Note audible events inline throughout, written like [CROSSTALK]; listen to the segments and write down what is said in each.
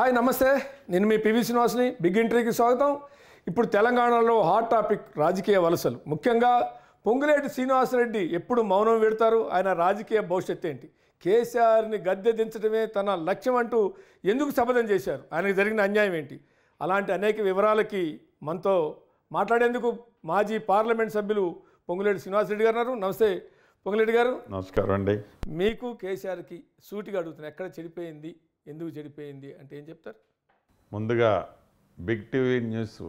hi నమస్తే నేను మీ PV శ్రీనివాస్ని big ఎంట్రీకి స్వాగతం ఇప్పుడు తెలంగాణలో హాట్ టాపిక్ రాజకీయ వలసలు ముఖ్యంగా పొంగులేటి శ్రీనివాసరెడ్డి ఎప్పుడు మౌనం పెడతారు ఆయన రాజకీయ భవిష్యత్తు ఏంటి కేసీఆర్ని గద్దె దించడమే తన లక్ష్యం అంటూ ఎందుకు శపథం చేశారు ఆయనకు జరిగిన అన్యాయం ఏంటి అలాంటి అనేక వివరాలకి మనతో మాట్లాడేందుకు మాజీ పార్లమెంట్ సభ్యులు పొంగులేటి శ్రీనివాసరెడ్డి గారు ఉన్నారు నమస్తే పొంగులేటి గారు నమస్కారం అండి మీకు కేసీఆర్కి సూటిగా అడుగుతున్నాను ఎక్కడ చెడిపోయింది ఎందుకు చెడిపోయింది అంటే ఏం చెప్తారు ముందుగా బిగ్ టీవీ న్యూస్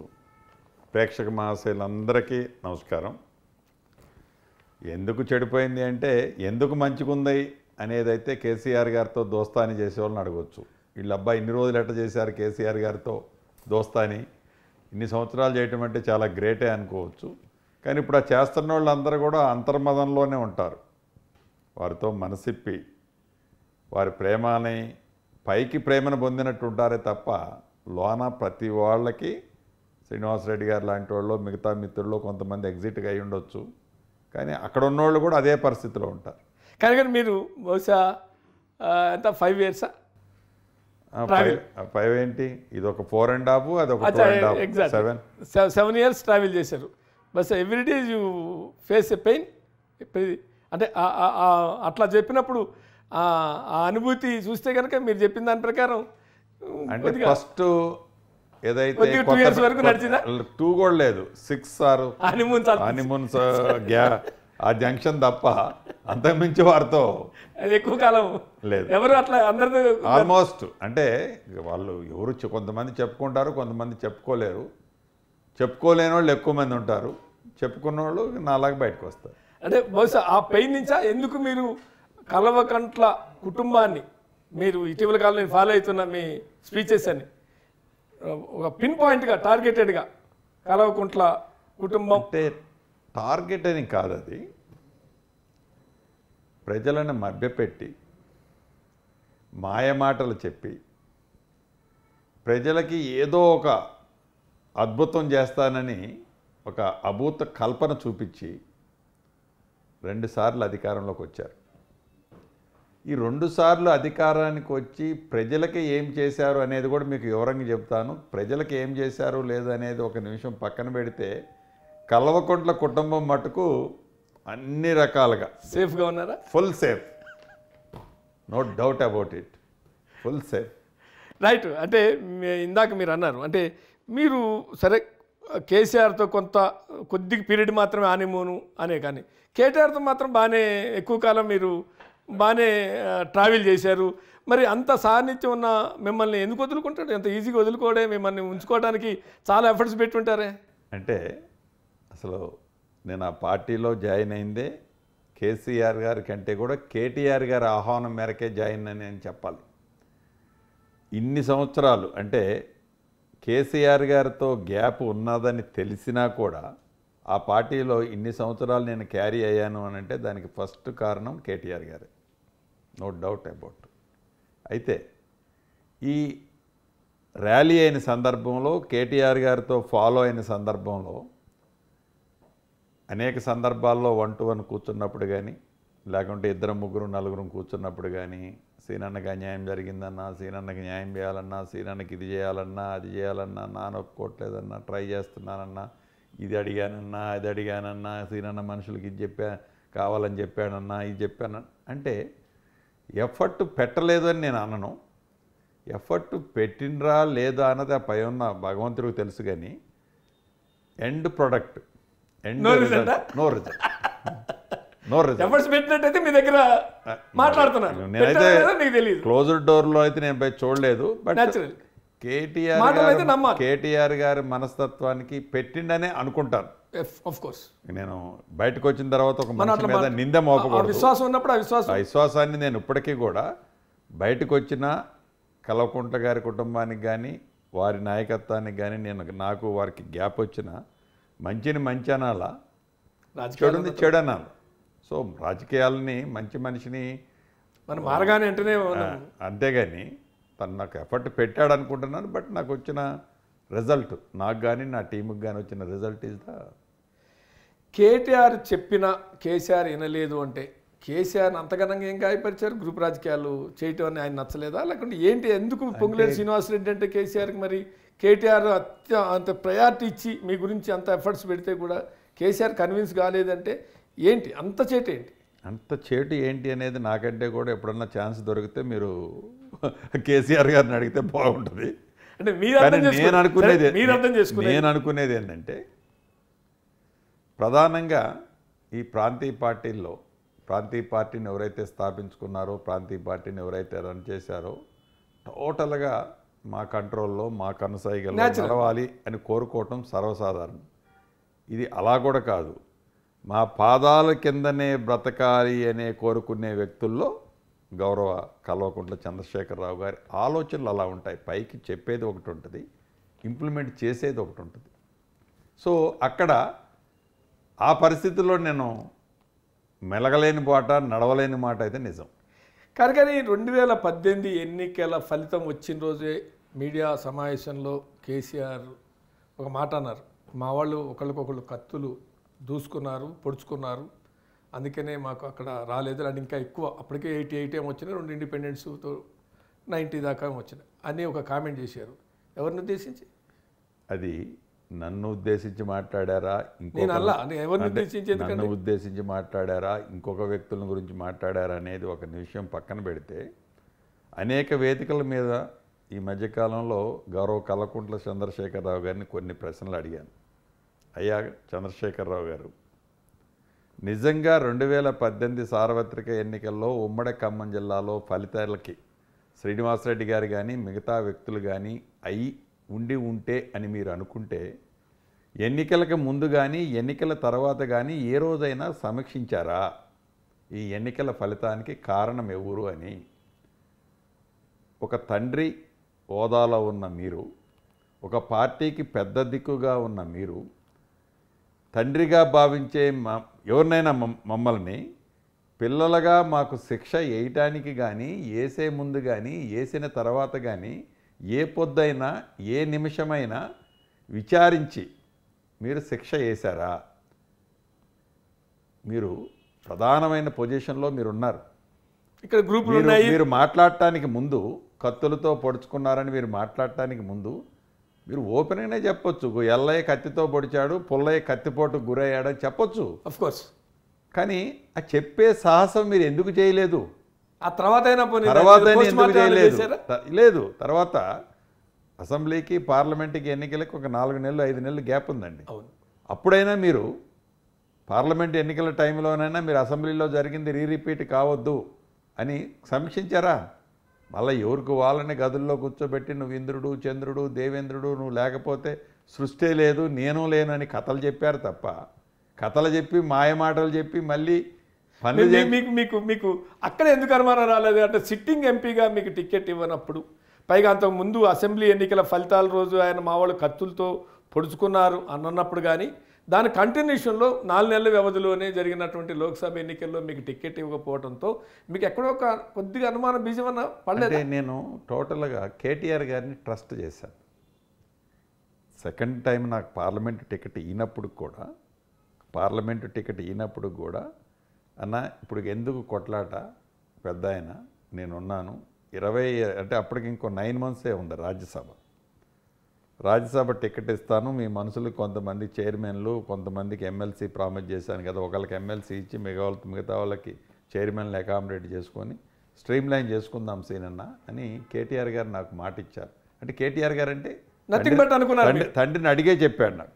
ప్రేక్షక మహాశైలందరికీ నమస్కారం ఎందుకు చెడిపోయింది అంటే ఎందుకు మంచిగుంది అనేదైతే కేసీఆర్ గారితో దోస్తాని చేసేవాళ్ళని అడగవచ్చు వీళ్ళ అబ్బాయి ఇన్ని రోజులు ఎట్ట చేశారు కేసీఆర్ గారితో దోస్తాని ఇన్ని సంవత్సరాలు చేయటం అంటే చాలా గ్రేటే అనుకోవచ్చు కానీ ఇప్పుడు ఆ చేస్తున్న వాళ్ళందరూ కూడా అంతర్మదంలోనే ఉంటారు వారితో మనసిప్పి వారి ప్రేమని పైకి ప్రేమను పొందినట్టు ఉంటారే తప్ప లోన ప్రతి వాళ్ళకి శ్రీనివాసరెడ్డి గారు లాంటి వాళ్ళు మిగతా మిత్రులు కొంతమంది ఎగ్జిట్గా అయి ఉండొచ్చు కానీ అక్కడ ఉన్నవాళ్ళు కూడా అదే పరిస్థితిలో ఉంటారు కానీ మీరు బహుశా ఎంత ఫైవ్ ఇయర్సా ఫైవ్ ఏంటి ఇది ఒక ఫోర్ అండ్ హాఫ్ అది ఒక సెవెన్ సెవెన్ ఇయర్స్ ట్రావెల్ చేశారు bus everyday you face a pain అంటే అట్లా చెప్పినప్పుడు ఆ అనుభూతి చూస్తే కనుక మీరు చెప్పిన దాని ప్రకారం అంటే ఫస్ట్ ఏదైతే టూ ఇయర్స్ వరకు నడిచిందా టూ కూడా లేదు సిక్స్ సార్ హనీమూన్ గ్యా ఆ జంక్షన్ తప్ప అంతకుమించి వారితో ఎక్కువ కాలం లేదు ఎవరు అట్లా అందరితో ఆల్మోస్ట్ అంటే వాళ్ళు ఎవరు కొంతమంది చెప్పుకుంటారు కొంతమంది చెప్పుకోలేరు చెప్పుకోలేని వాళ్ళు ఎక్కువ మంది ఉంటారు చెప్పుకున్న వాళ్ళు నాలాగా బయటకు వస్తారు అంటే బహుశా ఆ పెయిన్ నుంచా ఎందుకు మీరు కలవకంట్ల కుటుంబాన్ని మీరు ఇటీవల కాలంలో ఫాలో అవుతున్న మీ స్పీచెస్ అని ఒక పిన్ పాయింట్గా టార్గెటెడ్గా కలవకుంట్ల కుటుంబం అంటే టార్గెట్ అని కాదు అది ప్రజలను మభ్యపెట్టి మాయమాటలు చెప్పి ప్రజలకి ఏదో ఒక అద్భుతం చేస్తానని ఒక అభూత కల్పన చూపించి రెండుసార్లు అధికారంలోకి వచ్చారు ఈ రెండుసార్లు అధికారానికి వచ్చి ప్రజలకి ఏం చేశారు అనేది కూడా మీకు వివరంగా చెప్తాను ప్రజలకి ఏం చేశారు లేదనేది ఒక నిమిషం పక్కన పెడితే కల్వకుంట్ల కుటుంబం మటుకు అన్ని రకాలుగా సేఫ్గా ఉన్నారా full safe no doubt about it full safe right అంటే ఇందాక మీరు అన్నారు అంటే మీరు సరే కేసీఆర్తో కొంత కొద్ది పీరియడ్ మాత్రమే ఆనిమోను అనే కానీ కేటీఆర్తో మాత్రం బాగానే ఎక్కువ కాలం మీరు బాగానే ట్రావెల్ చేశారు మరి అంత సాన్నిధ్యం ఉన్న మిమ్మల్ని ఎందుకు వదులుకుంటాడు ఎంత ఈజీగా వదులుకోవడే మిమ్మల్ని ఉంచుకోవడానికి చాలా ఎఫర్ట్స్ పెట్టుంటారే అంటే అసలు నేను ఆ పార్టీలో జాయిన్ అయిందే కేసీఆర్ గారి కంటే కూడా కేటీఆర్ గారి ఆహ్వానం మేరకే జాయిన్ అని చెప్పాలి ఇన్ని సంవత్సరాలు అంటే కేసీఆర్ గారితో గ్యాప్ ఉన్నదని తెలిసినా కూడా ఆ పార్టీలో ఇన్ని సంవత్సరాలు నేను క్యారీ అయ్యాను అని అంటే దానికి ఫస్ట్ కారణం కేటీఆర్ గారే నో డౌట్ అబౌట్ అయితే ఈ ర్యాలీ అయిన సందర్భంలో కేటీఆర్ గారితో ఫాలో అయిన సందర్భంలో అనేక సందర్భాల్లో వన్ టు వన్ కూర్చున్నప్పుడు కానీ లేకుంటే ఇద్దరు ముగ్గురు నలుగురు కూర్చున్నప్పుడు కానీ సీనన్నకి అన్యాయం జరిగిందన్నా సీనన్నకి న్యాయం చేయాలన్నా సీనన్నకి ఇది చేయాలన్నా అది చేయాలన్నా నాన్న ఒప్పుకోవట్లేదన్నా ట్రై చేస్తున్నానన్నా ఇది అడిగానన్నా అది అడిగానన్నా సీనన్న మనుషులకి ఇది చెప్పా కావాలని చెప్పానన్నా ఇది చెప్పాన అంటే ఎఫర్ట్ పెట్టలేదు అని నేను అనను ఎఫర్ట్ పెట్టినరా లేదా అన్నది ఆ పై ఉన్న భగవంతుడికి తెలుసు కానీ end product end no result no result efforts పెట్టినట్టయితే మీ దగ్గర uh, మాట్లాడుతున్నాను నేనైతే క్లోజ్డ్ డోర్లో అయితే నేను పోయి చూడలేదు బట్ కేటీఆర్ కేటీఆర్ గారి మనస్తత్వానికి పెట్టిండనే అనుకుంటాను నేను బయటకు వచ్చిన తర్వాత ఒక మనిషి మీద నింద మోపకూడదు విశ్వాసం ఉన్నప్పుడు ఆ విశ్వాసం విశ్వాసాన్ని నేను ఇప్పటికీ కూడా బయటకు వచ్చిన కలవకుంట గారి కుటుంబానికి కానీ వారి నాయకత్వానికి కానీ నేను నాకు వారికి గ్యాప్ వచ్చిన మంచిని మంచి అనాలా చెడుని చెడు అనాలి సో రాజకీయాలని మంచి మనిషిని మనం మార్గాన్ని వెంటనే అంతేగాని తను నాకు ఎఫర్ట్ పెట్టాడు అనుకుంటున్నాను బట్ నాకు వచ్చిన రిజల్ట్ నాకు కానీ నా టీముకి కానీ వచ్చిన రిజల్ట్ ఇస్ ద కేటీఆర్ చెప్పిన కేసీఆర్ వినలేదు అంటే కేసీఆర్ అంతగనంగా ఏం గాయపరిచారు గ్రూప్ రాజకీయాలు చేయటం అని ఆయన నచ్చలేదా లేకుంటే ఏంటి ఎందుకు పొంగులేరు శ్రీనివాసరెడ్డి అంటే కేసీఆర్కి మరి కేటీఆర్ అత్య అంత ప్రయారిటీ ఇచ్చి మీ గురించి అంత ఎఫర్ట్స్ పెడితే కూడా కేసీఆర్ కన్విన్స్ కాలేదంటే ఏంటి అంత చేటు ఏంటి అంత చేటు ఏంటి అనేది నాకంటే కూడా ఎప్పుడన్నా ఛాన్స్ దొరికితే మీరు కేసీఆర్ గారిని అడిగితే బాగుంటుంది అంటే మీరు నేను అనుకునేది నేను అనుకునేది ఏంటంటే ప్రధానంగా ఈ ప్రాంతీయ పార్టీల్లో ప్రాంతీయ పార్టీని ఎవరైతే స్థాపించుకున్నారో ప్రాంతీయ పార్టీని ఎవరైతే రన్ చేశారో టోటల్గా మా కంట్రోల్లో మా కనసాయిగా నడవాలి అని కోరుకోవటం సర్వసాధారణం ఇది అలా కూడా కాదు మా పాదాల కిందనే బ్రతకాలి అనే కోరుకునే వ్యక్తుల్లో గౌరవ కల్వకుంట్ల చంద్రశేఖరరావు గారి ఆలోచనలు అలా ఉంటాయి పైకి చెప్పేది ఒకటి ఉంటుంది ఇంప్లిమెంట్ చేసేది ఒకటి ఉంటుంది సో అక్కడ ఆ పరిస్థితుల్లో నేను మెలగలేని మాట నడవలేని మాట అయితే నిజం కనుక రెండు వేల పద్దెనిమిది ఎన్నికల ఫలితం వచ్చిన రోజే మీడియా సమావేశంలో కేసీఆర్ ఒక మాట అన్నారు మా వాళ్ళు ఒకరికొకళ్ళు కత్తులు దూసుకున్నారు పొడుచుకున్నారు అందుకనే మాకు అక్కడ రాలేదు అండ్ ఇంకా ఎక్కువ అప్పటికే ఎయిటీ ఎయిట్ ఏమో వచ్చినాయి రెండు ఇండిపెండెన్స్తో నైంటీ దాకా వచ్చినాయి అని ఒక కామెంట్ చేశారు ఎవరిని ఉద్దేశించి అది నన్ను ఉద్దేశించి మాట్లాడారా ఇంకో నన్ను ఉద్దేశించి మాట్లాడారా ఇంకొక వ్యక్తుల గురించి మాట్లాడారా అనేది ఒక విషయం పక్కన పెడితే అనేక వేదికల మీద ఈ మధ్యకాలంలో గౌరవ కల్లకుంట్ల చంద్రశేఖరరావు గారిని కొన్ని ప్రశ్నలు అడిగాను అయ్యా చంద్రశేఖరరావు గారు నిజంగా రెండు వేల పద్దెనిమిది సార్వత్రిక ఎన్నికల్లో ఉమ్మడి ఖమ్మం జిల్లాలో ఫలితాలకి శ్రీనివాసరెడ్డి గారు కానీ మిగతా వ్యక్తులు కానీ అయి ఉండి ఉంటే అని మీరు అనుకుంటే ఎన్నికలకు ముందు కానీ ఎన్నికల తర్వాత కానీ ఏ రోజైనా సమీక్షించారా ఈ ఎన్నికల ఫలితానికి కారణం ఎవరు అని ఒక తండ్రి హోదాలో ఉన్న మీరు ఒక పార్టీకి పెద్ద దిక్కుగా ఉన్న మీరు తండ్రిగా భావించే ఎవరినైనా మమ్మల్ని పిల్లలుగా మాకు శిక్ష వేయటానికి కానీ వేసే ముందు కానీ వేసిన తర్వాత కానీ ఏ పొద్దైనా ఏ నిమిషమైనా విచారించి మీరు శిక్ష వేశారా మీరు ప్రధానమైన పొజిషన్లో మీరున్నారు ఇక్కడ గ్రూపులు ఉన్నాయి మీరు మాట్లాడటానికి ముందు కత్తులతో పొడుచుకున్నారని మీరు మాట్లాడటానికి ముందు మీరు ఓపెనింగ్నే చెప్పొచ్చు ఎల్లయ్య కత్తితో పొడిచాడు పుల్లయ్య కత్తిపోటు గురయ్యాడని చెప్పొచ్చు అఫ్కోర్స్ కానీ ఆ చెప్పే సాహసం మీరు ఎందుకు చేయలేదు ఆ తర్వాత తర్వాత లేదు తర్వాత అసెంబ్లీకి పార్లమెంట్కి ఎన్నికలకు ఒక నాలుగు నెలలు ఐదు నెలలు గ్యాప్ ఉందండి అప్పుడైనా మీరు పార్లమెంట్ ఎన్నికల టైంలోనైనా మీరు అసెంబ్లీలో జరిగింది రీ రిపీట్ కావద్దు అని సమీక్షించారా మళ్ళీ ఎవరికి వాళ్ళని గదుల్లో కూర్చోబెట్టి నువ్వు ఇంద్రుడు చంద్రుడు దేవేంద్రుడు నువ్వు లేకపోతే సృష్టి లేదు నేను లేనని కథలు చెప్పారు తప్ప కథలు చెప్పి మాయమాటలు చెప్పి మళ్ళీ మీకు మీకు మీకు అక్కడ ఎందుకు అనుమానం రాలేదు అంటే సిట్టింగ్ ఎంపీగా మీకు టికెట్ ఇవ్వనప్పుడు పైగా అంతకు ముందు అసెంబ్లీ ఎన్నికల ఫలితాల రోజు ఆయన మా వాళ్ళు కత్తులతో పొడుచుకున్నారు అన్నప్పుడు కానీ దాని కంటిన్యూషన్లో నాలుగు నెలల వ్యవధిలోనే జరిగినటువంటి లోక్సభ ఎన్నికల్లో మీకు టికెట్ ఇవ్వకపోవడంతో మీకు ఎక్కడో ఒక కొద్దిగా అనుమానం బీజమన్న పడలేదు నేను టోటల్గా కేటీఆర్ గారిని ట్రస్ట్ చేశాను సెకండ్ టైం నాకు పార్లమెంటు టికెట్ ఈనప్పుడు కూడా పార్లమెంటు టికెట్ ఈనప్పుడు కూడా అన్న ఇప్పుడు ఎందుకు కొట్లాట పెద్ద ఆయన నేనున్నాను ఇరవై అంటే అప్పటికి ఇంకో నైన్ మంత్సే ఉంది రాజ్యసభ రాజ్యసభ టికెట్ ఇస్తాను మీ మనుషులు కొంతమంది చైర్మన్లు కొంతమందికి ఎమ్మెల్సీ ప్రామిస్ చేశాను కదా ఒకళ్ళకి ఎమ్మెల్సీ ఇచ్చి మిగతా మిగతా వాళ్ళకి చైర్మన్లు అకామిడేట్ చేసుకొని స్ట్రీమ్ లైన్ చేసుకుందాం అన్న అని కేటీఆర్ గారు నాకు మాట ఇచ్చారు అంటే కేటీఆర్ గారు అంటే అనుకున్నాను తండ్రిని అడిగే చెప్పాడు నాకు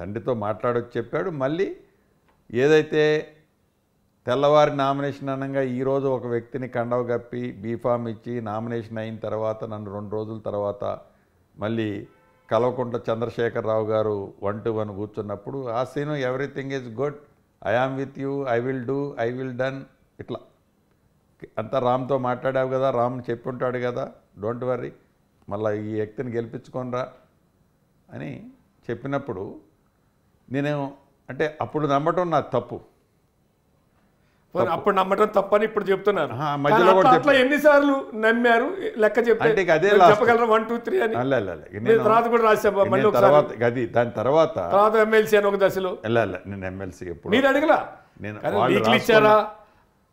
తండ్రితో మాట్లాడొచ్చి చెప్పాడు మళ్ళీ ఏదైతే తెల్లవారి నామినేషన్ అనగా ఈరోజు ఒక వ్యక్తిని కండవ కప్పి బీఫామ్ ఇచ్చి నామినేషన్ అయిన తర్వాత నన్ను రెండు రోజుల తర్వాత మళ్ళీ కల్వకుంట్ల చంద్రశేఖరరావు గారు వన్ టు వన్ కూర్చున్నప్పుడు ఆ scene everything is good I am with you I will do I will done ఇట్లా అంతా రామ్తో మాట్లాడావు కదా రామ్ చెప్పి ఉంటాడు కదా డోంట్ వర్రీ మళ్ళీ ఈ వ్యక్తిని గెలిపించుకోనరా అని చెప్పినప్పుడు నేను అంటే అప్పుడు నమ్మటం నాకు తప్పు అప్పుడు నమ్మటం తప్పని ఇప్పుడు చెప్తున్నారు మధ్యలో ఎన్నిసార్లు నమ్మారు లెక్క చెప్తే వన్ టూ త్రీ అని తర్వాత కూడా తర్వాత దాని తర్వాత ఎమ్మెల్సీ అని ఒక దశలో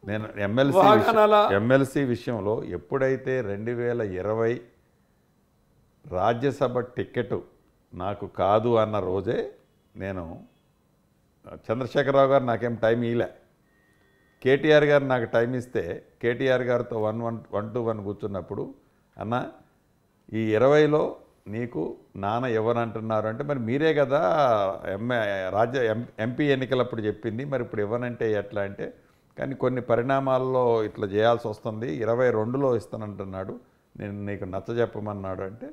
నేను నేను ఎమ్మెల్సీ విషయంలో ఎప్పుడైతే రెండు వేల ఇరవై రాజ్యసభ టికెట్ నాకు కాదు అన్న రోజే నేను చంద్రశేఖరరావు గారు నాకేం టైం ఇలే కేటీఆర్ గారు నాకు టైం ఇస్తే కేటీఆర్ గారితో one one one to one కూర్చున్నప్పుడు అన్న ఈ ఇరవైలో నీకు నాన్న అంటున్నారు అంటే మరి మీరే కదా ఎంఏ రాజ్య ఎంపీ ఎన్నికలప్పుడు చెప్పింది మరి ఇప్పుడు ఇవ్వనంటే ఎట్లా అంటే కానీ కొన్ని పరిణామాల్లో ఇట్లా చేయాల్సి వస్తుంది ఇరవై రెండులో ఇస్తానంటున్నాడు నేను నీకు నచ్చ చెప్పమన్నాడు అంటే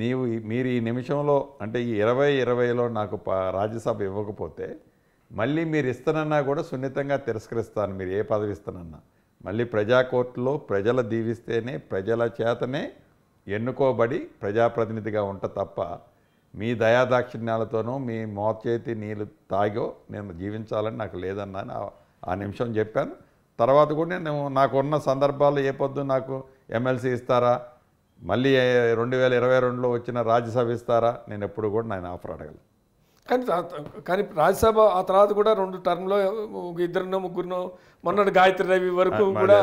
నీవు మీరు ఈ నిమిషంలో అంటే ఈ ఇరవై ఇరవైలో నాకు రాజ్యసభ ఇవ్వకపోతే మళ్ళీ మీరు ఇస్తానన్నా కూడా సున్నితంగా తిరస్కరిస్తాను మీరు ఏ పదవి ఇస్తానన్నా మళ్ళీ ప్రజాకోర్టులో ప్రజల దీవిస్తేనే ప్రజల చేతనే ఎన్నుకోబడి ప్రజాప్రతినిధిగా ఉంట తప్ప మీ దయాదాక్షిణ్యాలతోనూ మీ మోచేతి నీళ్ళు తాగో నేను జీవించాలని నాకు లేదన్నా ఆ నిమిషం చెప్పాను తర్వాత కూడా నేను నాకున్న సందర్భాల్లో ఏ పొద్దు నాకు ఎమ్మెల్సీ ఇస్తారా మళ్ళీ రెండు వేల ఇరవై రెండులో వచ్చిన రాజ్యసభ ఇస్తారా నేను ఎప్పుడు కూడా నేను ఆఫర్ అడగలేదు కానీ కానీ రాజ్యసభ ఆ తర్వాత కూడా రెండు టర్మ్లో ఇద్దరునో ముగ్గురునో మొన్నటి గాయత్రి రవి వరకు కూడా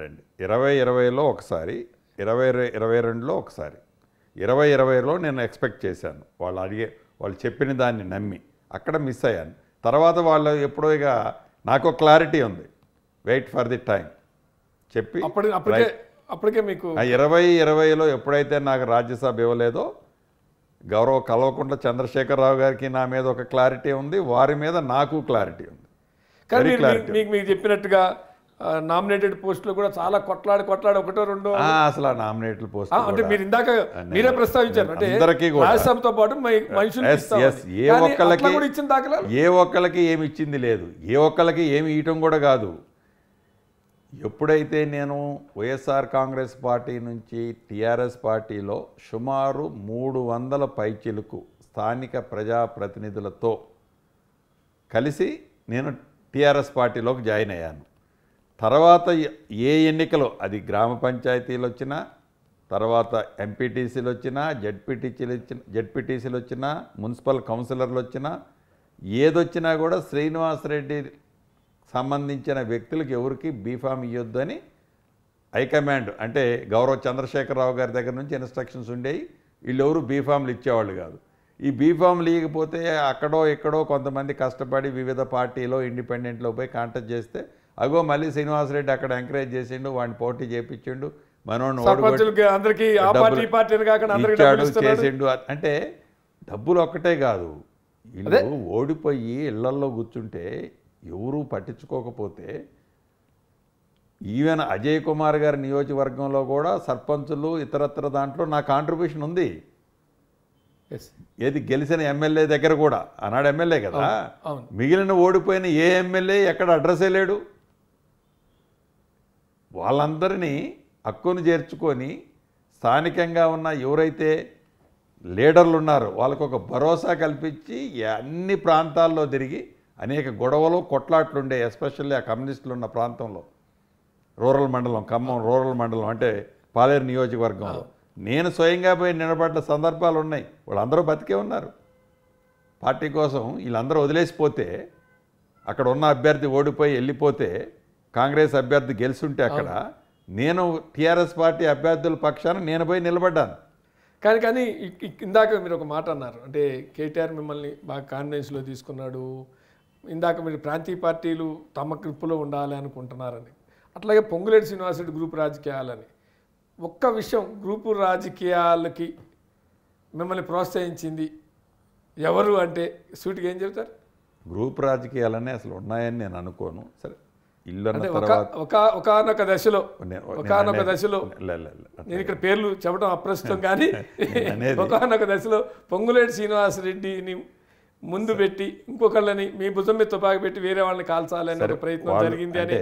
లేండి ఇరవై ఇరవైలో ఒకసారి ఇరవై ఇరవై రెండులో ఒకసారి ఇరవై ఇరవైలో నేను ఎక్స్పెక్ట్ చేశాను వాళ్ళు అడిగే వాళ్ళు చెప్పిన దాన్ని నమ్మి అక్కడ మిస్ అయ్యాను తర్వాత వాళ్ళు ఎప్పుడో ఇక నాకు క్లారిటీ ఉంది వెయిట్ ఫర్ ది టైం చెప్పి అప్పటికే అప్పటికే మీకు ఇరవై ఇరవైలో ఎప్పుడైతే నాకు రాజ్యసభ ఇవ్వలేదో గౌరవ కల్వకుంట్ల చంద్రశేఖరరావు గారికి నా మీద ఒక క్లారిటీ ఉంది వారి మీద నాకు క్లారిటీ ఉంది కానీ మీకు మీకు చెప్పినట్టుగా నామినేటెడ్ పోస్టులు కూడా చాలా కొట్లాడి కొట్లాడి ఒకటో రెండో అసలు ఆ నామినేటెడ్ పోస్ట్ అంటే మీరు ఇందాక మీరే ప్రస్తావించారు అంటే రాజ్యసభతో పాటు ఏ ఒక్కళ్ళకి ఏ ఒక్కళ్ళకి ఏమి ఇచ్చింది లేదు ఏ ఒక్కళ్ళకి ఏమి ఇవ్వటం కూడా కాదు ఎప్పుడైతే నేను వైఎస్ఆర్ కాంగ్రెస్ పార్టీ నుంచి టీఆర్ఎస్ పార్టీలో సుమారు మూడు వందల పైచిలకు స్థానిక ప్రజాప్రతినిధులతో కలిసి నేను టీఆర్ఎస్ పార్టీలోకి జాయిన్ అయ్యాను తర్వాత ఏ ఎన్నికలు అది గ్రామ పంచాయతీలు వచ్చినా తర్వాత ఎంపీటీసీలు వచ్చినా జడ్పీటీసీలు వచ్చిన జడ్పీటీసీలు వచ్చినా మున్సిపల్ కౌన్సిలర్లు వచ్చినా ఏదొచ్చినా కూడా శ్రీనివాసరెడ్డి సంబంధించిన వ్యక్తులకు ఎవరికి బీఫామ్ అని హైకమాండ్ అంటే గౌరవ చంద్రశేఖరరావు గారి దగ్గర నుంచి ఇన్స్ట్రక్షన్స్ ఉండేవి వీళ్ళెవరు బీఫామ్లు ఇచ్చేవాళ్ళు కాదు ఈ బీఫామ్ లేకపోతే అక్కడో ఎక్కడో కొంతమంది కష్టపడి వివిధ పార్టీలో ఇండిపెండెంట్లో పోయి కాంటాక్ట్ చేస్తే అగో మళ్ళీ శ్రీనివాసరెడ్డి అక్కడ ఎంకరేజ్ చేసిండు వాడిని పోటీ చేపించిండు మనోడు చేసిండు అంటే డబ్బులు ఒక్కటే కాదు ఇల్లు ఓడిపోయి ఇళ్లల్లో కూర్చుంటే ఎవరూ పట్టించుకోకపోతే ఈవెన్ అజయ్ కుమార్ గారి నియోజకవర్గంలో కూడా సర్పంచులు ఇతరత్ర దాంట్లో నా కాంట్రిబ్యూషన్ ఉంది ఏది గెలిచిన ఎమ్మెల్యే దగ్గర కూడా అన్నాడు ఎమ్మెల్యే కదా మిగిలిన ఓడిపోయిన ఏ ఎమ్మెల్యే ఎక్కడ అడ్రస్ లేడు వాళ్ళందరినీ హక్కును చేర్చుకొని స్థానికంగా ఉన్న ఎవరైతే లీడర్లు ఉన్నారో వాళ్ళకు ఒక భరోసా కల్పించి అన్ని ప్రాంతాల్లో తిరిగి అనేక గొడవలు కొట్లాట్లుండే ఎస్పెషల్లీ ఆ కమ్యూనిస్టులు ఉన్న ప్రాంతంలో రూరల్ మండలం ఖమ్మం రూరల్ మండలం అంటే పాలేరు నియోజకవర్గంలో నేను స్వయంగా పోయి నిలబడ్డ సందర్భాలు ఉన్నాయి వాళ్ళందరూ బతికే ఉన్నారు పార్టీ కోసం వీళ్ళందరూ వదిలేసిపోతే అక్కడ ఉన్న అభ్యర్థి ఓడిపోయి వెళ్ళిపోతే కాంగ్రెస్ అభ్యర్థి గెలుచుంటే అక్కడ నేను టీఆర్ఎస్ పార్టీ అభ్యర్థుల పక్షాన నేను పోయి నిలబడ్డాను కానీ కానీ ఇందాక మీరు ఒక మాట అన్నారు అంటే కేటీఆర్ మిమ్మల్ని బాగా కాన్ఫిడెన్స్లో తీసుకున్నాడు ఇందాక మీరు ప్రాంతీయ పార్టీలు తమ గ్రిప్పులో ఉండాలి అనుకుంటున్నారని అట్లాగే పొంగులేటి రెడ్డి గ్రూప్ రాజకీయాలని ఒక్క విషయం గ్రూపు రాజకీయాలకి మిమ్మల్ని ప్రోత్సహించింది ఎవరు అంటే సూటికి ఏం చెబుతారు గ్రూప్ రాజకీయాలనే అసలు ఉన్నాయని నేను అనుకోను సరే ఇల్లు ఒకనొక దశలో ఒకనొక దశలో నేను ఇక్కడ పేర్లు చెప్పడం అప్రస్తుతం [LAUGHS] కానీ ఒకనొక దశలో పొంగులేటి శ్రీనివాసరెడ్డిని ముందు పెట్టి ఇంకొకళ్ళని మీ భుజం మీద తుపాకి పెట్టి వేరే వాళ్ళని కాల్చాలని ఒక ప్రయత్నం జరిగింది అని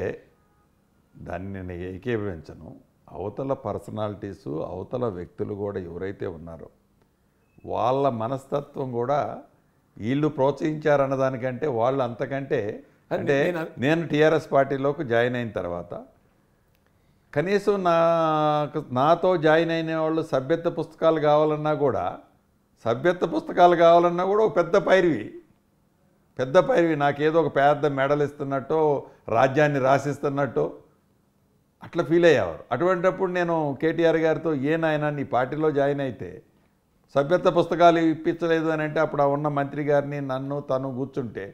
దాన్ని నేను ఏకీభవించను అవతల పర్సనాలిటీస్ అవతల వ్యక్తులు కూడా ఎవరైతే ఉన్నారో వాళ్ళ మనస్తత్వం కూడా వీళ్ళు ప్రోత్సహించారన్న దానికంటే వాళ్ళు అంతకంటే అంటే నేను టీఆర్ఎస్ పార్టీలోకి జాయిన్ అయిన తర్వాత కనీసం నా నాతో జాయిన్ అయిన వాళ్ళు సభ్యత్వ పుస్తకాలు కావాలన్నా కూడా సభ్యత్వ పుస్తకాలు కావాలన్నా కూడా ఒక పెద్ద పైరివి పెద్ద పైరివి నాకేదో ఒక పెద్ద మెడల్ ఇస్తున్నట్టు రాజ్యాన్ని రాసిస్తున్నట్టు అట్లా ఫీల్ అయ్యేవారు అటువంటిప్పుడు నేను కేటీఆర్ గారితో ఏ నాయన నీ పార్టీలో జాయిన్ అయితే సభ్యత్వ పుస్తకాలు ఇప్పించలేదు అని అంటే అప్పుడు ఉన్న మంత్రి గారిని నన్ను తను కూర్చుంటే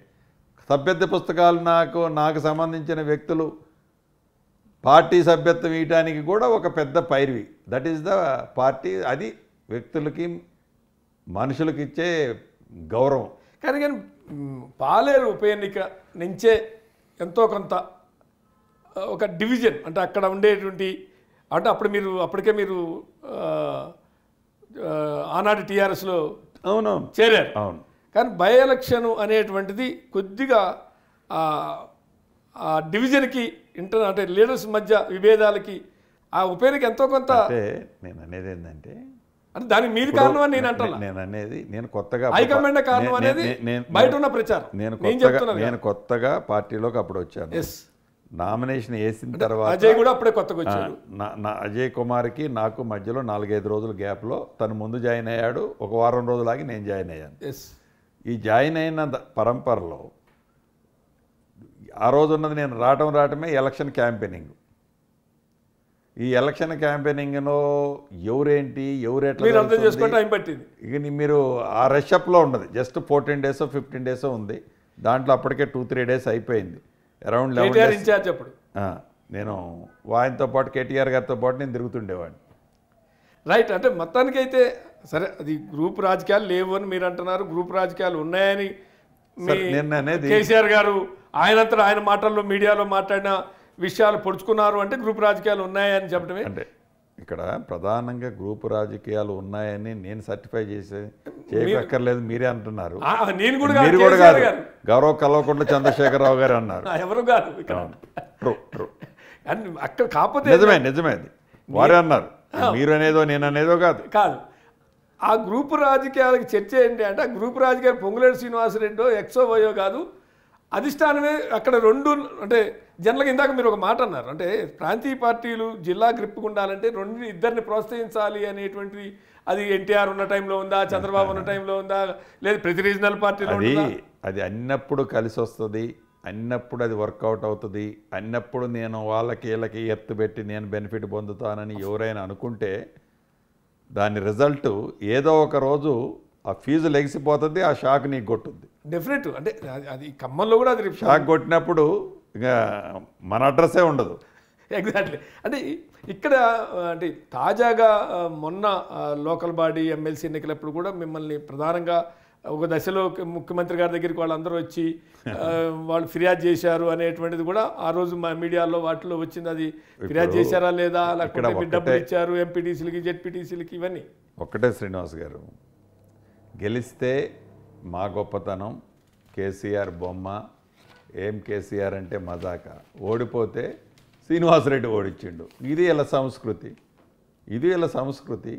సభ్యత్వ పుస్తకాలు నాకు నాకు సంబంధించిన వ్యక్తులు పార్టీ సభ్యత్వం ఇవ్వటానికి కూడా ఒక పెద్ద పైర్వి దట్ ఈస్ ద పార్టీ అది వ్యక్తులకి మనుషులకు ఇచ్చే గౌరవం కానీ కానీ పాలేరు ఉప ఎన్నిక నుంచే ఎంతో కొంత ఒక డివిజన్ అంటే అక్కడ ఉండేటువంటి అంటే అప్పుడు మీరు అప్పటికే మీరు ఆనాటి టీఆర్ఎస్లో అవును చేరారు అవును కానీ బై ఎలక్షన్ అనేటువంటిది కొద్దిగా ఆ డివిజన్కి ఇంటర్ అంటే లీడర్స్ మధ్య విభేదాలకి ఆ ఉపయోగకి ఎంతో కొంత నేను అనేది ఏంటంటే అంటే దాని మీద కారణం అని నేను అంటాను నేను అనేది నేను కొత్తగా హైకమాండ్ కారణం అనేది బయట ఉన్న ప్రచారం నేను నేను కొత్తగా పార్టీలోకి అప్పుడు వచ్చాను ఎస్ నామినేషన్ వేసిన తర్వాత అజయ్ కూడా అప్పుడే కొత్తగా వచ్చాడు నా అజయ్ కుమార్కి నాకు మధ్యలో నాలుగైదు రోజుల గ్యాప్లో తను ముందు జాయిన్ అయ్యాడు ఒక వారం రోజులాగి నేను జాయిన్ అయ్యాను ఈ జాయిన్ అయిన పరంపరలో ఆ రోజు ఉన్నది నేను రావటం రావటమే ఎలక్షన్ క్యాంపెయినింగ్ ఈ ఎలక్షన్ క్యాంపెయినింగ్లో ఎవరేంటి ఎవరేట్లా మీరు ఆ రష్అప్లో ఉండదు just fourteen days fifteen days ఉంది దాంట్లో అప్పటికే టూ త్రీ డేస్ అయిపోయింది అరౌండ్ లెవెన్ అప్పుడు నేను ఆయనతో పాటు కేటీఆర్ గారితో పాటు నేను తిరుగుతుండేవాడిని రైట్ అంటే మొత్తానికి అయితే సరే అది గ్రూప్ రాజకీయాలు లేవు అని మీరు అంటున్నారు గ్రూప్ రాజకీయాలు ఉన్నాయని కేసీఆర్ గారు ఆయనంతా ఆయన మాటల్లో మీడియాలో మాట్లాడిన విషయాలు పొడుచుకున్నారు అంటే గ్రూప్ రాజకీయాలు ఉన్నాయని చెప్పడమే అంటే ఇక్కడ ప్రధానంగా గ్రూప్ రాజకీయాలు ఉన్నాయని నేను సర్టిఫై చేసే చేయక్కర్లేదు మీరే అంటున్నారు నేను కూడా మీరు కూడా కాదు గౌరవ కలవకుండా చంద్రశేఖరరావు గారు అన్నారు ఎవరు అక్కడ కాకపోతే నిజమే నిజమే అది వారే అన్నారు మీరు అనేదో నేను అనేదో కాదు కాదు ఆ గ్రూప్ రాజకీయాలకు చర్చ ఏంటి అంటే ఆ గ్రూప్ రాజకీయాలు పొంగులేడు శ్రీనివాసరెడ్డి ఎక్సో వయో కాదు అధిష్టానమే అక్కడ రెండు అంటే జనరల్గా ఇందాక మీరు ఒక మాట అన్నారు అంటే ప్రాంతీయ పార్టీలు జిల్లా ఉండాలంటే రెండు ఇద్దరిని ప్రోత్సహించాలి అనేటువంటి అది ఎన్టీఆర్ ఉన్న టైంలో ఉందా చంద్రబాబు ఉన్న టైంలో ఉందా లేదు ప్రతి రీజనల్ పార్టీలో అది అది అన్నప్పుడు కలిసి వస్తుంది అన్నప్పుడు అది వర్కౌట్ అవుతుంది అన్నప్పుడు నేను వాళ్ళకి వీళ్ళకి ఎత్తు పెట్టి నేను బెనిఫిట్ పొందుతానని ఎవరైనా అనుకుంటే దాని రిజల్ట్ ఏదో ఒక రోజు ఆ ఫీజు లెగిసిపోతుంది ఆ షాక్ నీకు కొట్టుద్ది డెఫినెట్ అంటే అది కమ్మల్లో కూడా అది షాక్ కొట్టినప్పుడు ఇంకా మన అడ్రస్సే ఉండదు ఎగ్జాక్ట్లీ అంటే ఇక్కడ అంటే తాజాగా మొన్న లోకల్ బాడీ ఎమ్మెల్సీ ఎన్నికలప్పుడు కూడా మిమ్మల్ని ప్రధానంగా ఒక దశలో ముఖ్యమంత్రి గారి దగ్గరికి వాళ్ళందరూ వచ్చి [LAUGHS] వాళ్ళు ఫిర్యాదు చేశారు అనేటువంటిది కూడా ఆ రోజు మా మీడియాలో వాటిలో వచ్చింది అది ఫిర్యాదు చేశారా లేదా లేకపోతే డబ్బులు ఇచ్చారు ఎంపీటీసీలకి జెడ్పీటీసీలకి ఇవన్నీ ఒక్కటే శ్రీనివాస్ గారు గెలిస్తే మా గొప్పతనం కేసీఆర్ బొమ్మ ఏం కేసీఆర్ అంటే మజాక ఓడిపోతే శ్రీనివాసరెడ్డి ఓడిచ్చిండు ఇది ఇలా సంస్కృతి ఇది ఇలా సంస్కృతి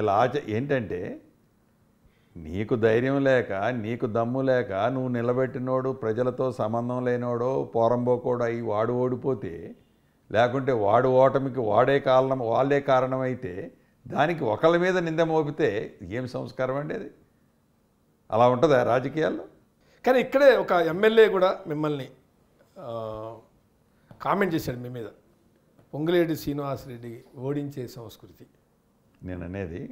ఇలా ఆచ ఏంటంటే నీకు ధైర్యం లేక నీకు దమ్ము లేక నువ్వు నిలబెట్టినోడు ప్రజలతో సంబంధం లేనోడో పోరంబోకోడు అయ్యి వాడు ఓడిపోతే లేకుంటే వాడు ఓటమికి వాడే కారణం వాళ్ళే కారణమైతే దానికి ఒకళ్ళ మీద నింద మోపితే ఏం సంస్కారం అండి అది అలా ఉంటుందా రాజకీయాల్లో కానీ ఇక్కడే ఒక ఎమ్మెల్యే కూడా మిమ్మల్ని కామెంట్ చేశాడు మీ మీద పొంగులేడు శ్రీనివాసరెడ్డి ఓడించే సంస్కృతి నేను అనేది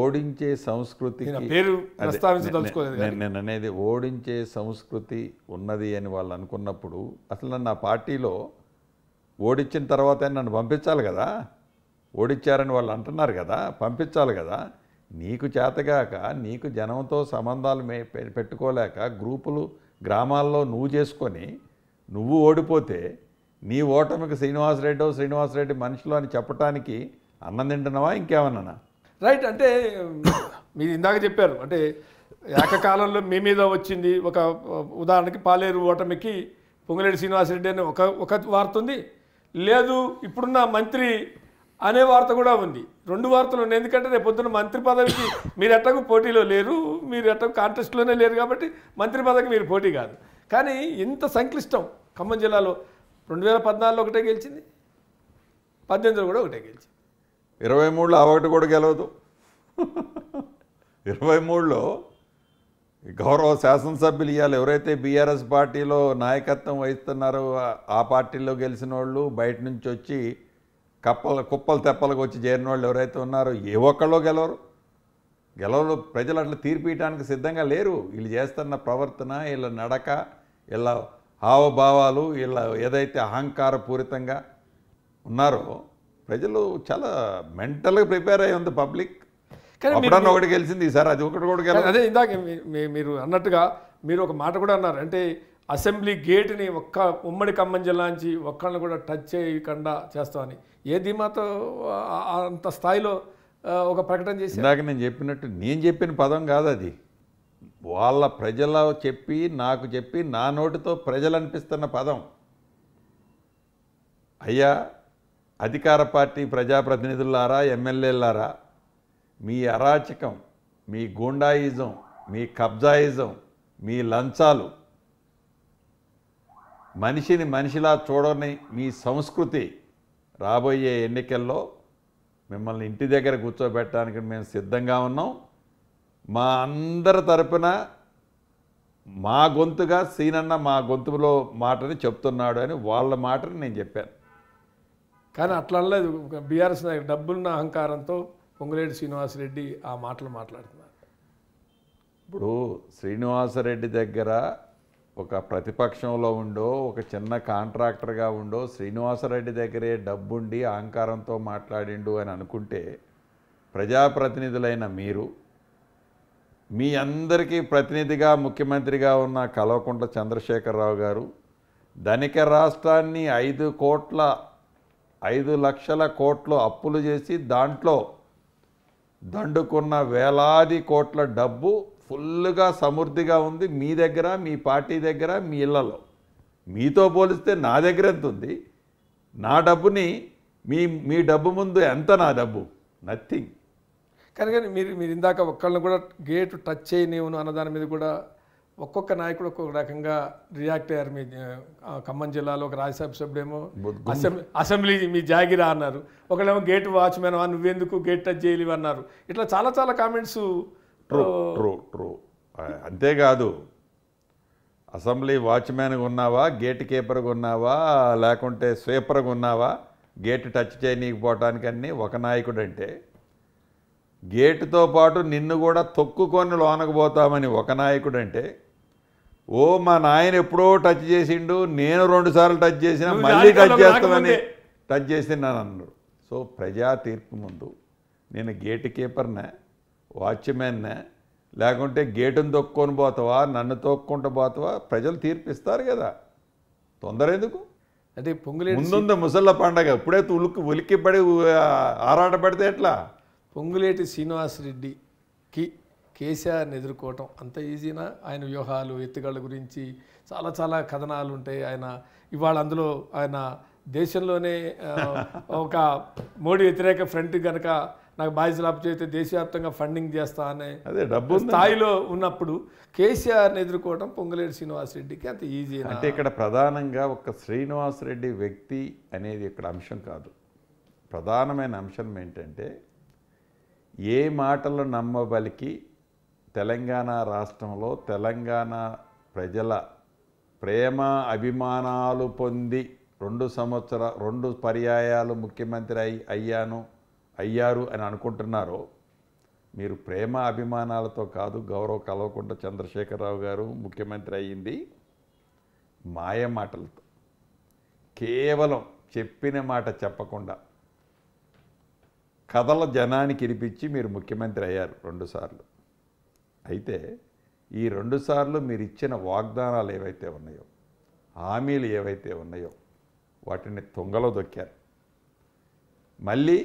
ఓడించే సంస్కృతి పేరు నేను అనేది ఓడించే సంస్కృతి ఉన్నది అని వాళ్ళు అనుకున్నప్పుడు అసలు నన్ను ఆ పార్టీలో ఓడించిన తర్వాత నన్ను పంపించాలి కదా ఓడించారని వాళ్ళు అంటున్నారు కదా పంపించాలి కదా నీకు చేతగాక నీకు జనంతో సంబంధాలు మే పెట్టుకోలేక గ్రూపులు గ్రామాల్లో నువ్వు చేసుకొని నువ్వు ఓడిపోతే నీ ఓటమికి శ్రీనివాసరెడ్డి శ్రీనివాసరెడ్డి మనుషులు అని చెప్పడానికి అన్నం తింటున్నావా ఇంకేమన్నా రైట్ అంటే మీరు ఇందాక చెప్పారు అంటే ఏకకాలంలో మీ మీద వచ్చింది ఒక ఉదాహరణకి పాలేరు ఓటమికి పొంగిరెడ్డి శ్రీనివాసరెడ్డి అని ఒక ఒక వార్త ఉంది లేదు ఇప్పుడున్న మంత్రి అనే వార్త కూడా ఉంది రెండు వార్తలు ఉన్నాయి ఎందుకంటే రేపు పొద్దున్న మంత్రి పదవికి మీరు ఎట్టకు పోటీలో లేరు మీరు ఎట్టకు కాంటెస్ట్లోనే లేరు కాబట్టి మంత్రి పదవికి మీరు పోటీ కాదు కానీ ఇంత సంక్లిష్టం ఖమ్మం జిల్లాలో రెండు వేల పద్నాలుగులో ఒకటే గెలిచింది పద్దెనిమిదిలో కూడా ఒకటే గెలిచింది ఇరవై మూడులో ఆ ఒకటి కూడా గెలవదు ఇరవై మూడులో గౌరవ శాసనసభ్యులు ఇవ్వాలి ఎవరైతే బీఆర్ఎస్ పార్టీలో నాయకత్వం వహిస్తున్నారో ఆ పార్టీలో గెలిచిన వాళ్ళు బయట నుంచి వచ్చి కప్పల కుప్పలు తెప్పలకు వచ్చి చేరిన వాళ్ళు ఎవరైతే ఉన్నారో ఏ ఒక్కళ్ళో గెలవరు గెలవరు ప్రజలు అట్లా తీర్పియటానికి సిద్ధంగా లేరు వీళ్ళు చేస్తున్న ప్రవర్తన వీళ్ళ నడక వీళ్ళ హావభావాలు వీళ్ళ ఏదైతే అహంకారపూరితంగా ఉన్నారో ప్రజలు చాలా మెంటల్గా ప్రిపేర్ అయ్యి ఉంది పబ్లిక్ అప్పుడన్నా ఒకటి గెలిచింది ఈసారి అది ఒకటి కూడా అదే ఇందాక మీరు అన్నట్టుగా మీరు ఒక మాట కూడా అన్నారు అంటే అసెంబ్లీ గేట్ని ఒక్క ఉమ్మడి ఖమ్మం జిల్లా నుంచి ఒక్కళ్ళని కూడా టచ్ చేయకుండా చేస్తామని ఏ ధీమాతో అంత స్థాయిలో ఒక ప్రకటన చేసి ఇందాక నేను చెప్పినట్టు నేను చెప్పిన పదం కాదు అది వాళ్ళ ప్రజల చెప్పి నాకు చెప్పి నా నోటితో ప్రజలు అనిపిస్తున్న పదం అయ్యా అధికార పార్టీ ప్రజాప్రతినిధులారా ఎమ్మెల్యేలారా మీ అరాచకం మీ గూండాయిజం మీ కబ్జాయిజం మీ లంచాలు మనిషిని మనిషిలా చూడని మీ సంస్కృతి రాబోయే ఎన్నికల్లో మిమ్మల్ని ఇంటి దగ్గర కూర్చోబెట్టడానికి మేము సిద్ధంగా ఉన్నాం మా అందరి తరపున మా గొంతుగా సీనన్న మా గొంతులో మాటని చెప్తున్నాడు అని వాళ్ళ మాటని నేను చెప్పాను కానీ అట్లా అనలేదు బీఆర్ఎస్ నాయకుడు డబ్బున్న అహంకారంతో పొంగులేటి శ్రీనివాసరెడ్డి ఆ మాటలు మాట్లాడుతున్నారు ఇప్పుడు శ్రీనివాసరెడ్డి దగ్గర ఒక ప్రతిపక్షంలో ఉండో ఒక చిన్న కాంట్రాక్టర్గా ఉండో శ్రీనివాసరెడ్డి దగ్గరే డబ్బుండి అహంకారంతో మాట్లాడిండు అని అనుకుంటే ప్రజాప్రతినిధులైన మీరు మీ అందరికీ ప్రతినిధిగా ముఖ్యమంత్రిగా ఉన్న కల్వకుంట్ల చంద్రశేఖరరావు గారు ధనిక రాష్ట్రాన్ని ఐదు కోట్ల ఐదు లక్షల కోట్లు అప్పులు చేసి దాంట్లో దండుకున్న వేలాది కోట్ల డబ్బు ఫుల్గా సమృద్ధిగా ఉంది మీ దగ్గర మీ పార్టీ దగ్గర మీ ఇళ్లలో మీతో పోలిస్తే నా దగ్గర ఎంత ఉంది నా డబ్బుని మీ మీ డబ్బు ముందు ఎంత నా డబ్బు నథింగ్ కనుక మీరు మీరు ఇందాక ఒక్కళ్ళని కూడా గేటు టచ్ చేయనివ్వను అన్న దాని మీద కూడా ఒక్కొక్క నాయకుడు ఒక్కొక్క రకంగా రియాక్ట్ అయ్యారు మీ ఖమ్మం జిల్లాలో ఒక రాజ్యసభ సభ్యుడేమో అసెంబ్లీ అసెంబ్లీ మీ జాగిరా అన్నారు ఒకళ్ళేమో గేట్ వాచ్మెన్ నువ్వెందుకు గేట్ టచ్ చేయలేవు అన్నారు ఇట్లా చాలా చాలా కామెంట్స్ ట్రూ ట్రూ ట్రూ అంతేకాదు అసెంబ్లీ వాచ్మెన్గా ఉన్నావా గేట్ కీపర్గా ఉన్నావా లేకుంటే స్వీపర్గా ఉన్నావా గేట్ టచ్ చేయనీకి పోవటానికి ఒక నాయకుడు అంటే గేటుతో పాటు నిన్ను కూడా తొక్కుకొని లోనకపోతామని ఒక నాయకుడు అంటే ఓ మా నాయన ఎప్పుడో టచ్ చేసిండు నేను రెండుసార్లు టచ్ చేసిన మళ్ళీ టచ్ చేస్తామని టచ్ చేసినాను అన్నాడు సో ప్రజా తీర్పు ముందు నేను గేట్ కీపర్నే వాచ్మెన్ లేకుంటే గేటును తొక్కొని పోతావా నన్ను తొక్కుంటూ పోతావా ప్రజలు తీర్పిస్తారు కదా తొందర ఎందుకు అదే పొంగులేటి ముందుంది ముసళ్ళ పండగ ఇప్పుడే ఉలికి పడి ఆరాట పడితే ఎట్లా పొంగులేటి శ్రీనివాసరెడ్డికి కేసీఆర్ని ఎదుర్కోవటం అంత ఈజీనా ఆయన వ్యూహాలు ఎత్తుగళ్ళ గురించి చాలా చాలా కథనాలు ఉంటాయి ఆయన ఇవాళ అందులో ఆయన దేశంలోనే ఒక మోడీ వ్యతిరేక ఫ్రంట్ కనుక నాకు బాధ్యతలు అప్పచేస్తే దేశవ్యాప్తంగా ఫండింగ్ చేస్తా అనే అదే డబ్బు స్థాయిలో ఉన్నప్పుడు కేసీఆర్ని ఎదుర్కోవడం పొంగులేటి శ్రీనివాసరెడ్డికి అంత ఈజీ అంటే ఇక్కడ ప్రధానంగా ఒక శ్రీనివాసరెడ్డి వ్యక్తి అనేది ఇక్కడ అంశం కాదు ప్రధానమైన అంశం ఏంటంటే ఏ మాటలు నమ్మబలికి తెలంగాణ రాష్ట్రంలో తెలంగాణ ప్రజల ప్రేమ అభిమానాలు పొంది రెండు సంవత్సర రెండు పర్యాయాలు ముఖ్యమంత్రి అయ్యాను అయ్యారు అని అనుకుంటున్నారో మీరు ప్రేమ అభిమానాలతో కాదు గౌరవ కలవకుండా చంద్రశేఖరరావు గారు ముఖ్యమంత్రి అయ్యింది మాయ మాటలతో కేవలం చెప్పిన మాట చెప్పకుండా కథల జనానికి ఇరిపించి మీరు ముఖ్యమంత్రి అయ్యారు రెండుసార్లు అయితే ఈ రెండుసార్లు మీరు ఇచ్చిన వాగ్దానాలు ఏవైతే ఉన్నాయో హామీలు ఏవైతే ఉన్నాయో వాటిని తొంగలో దొక్కారు మళ్ళీ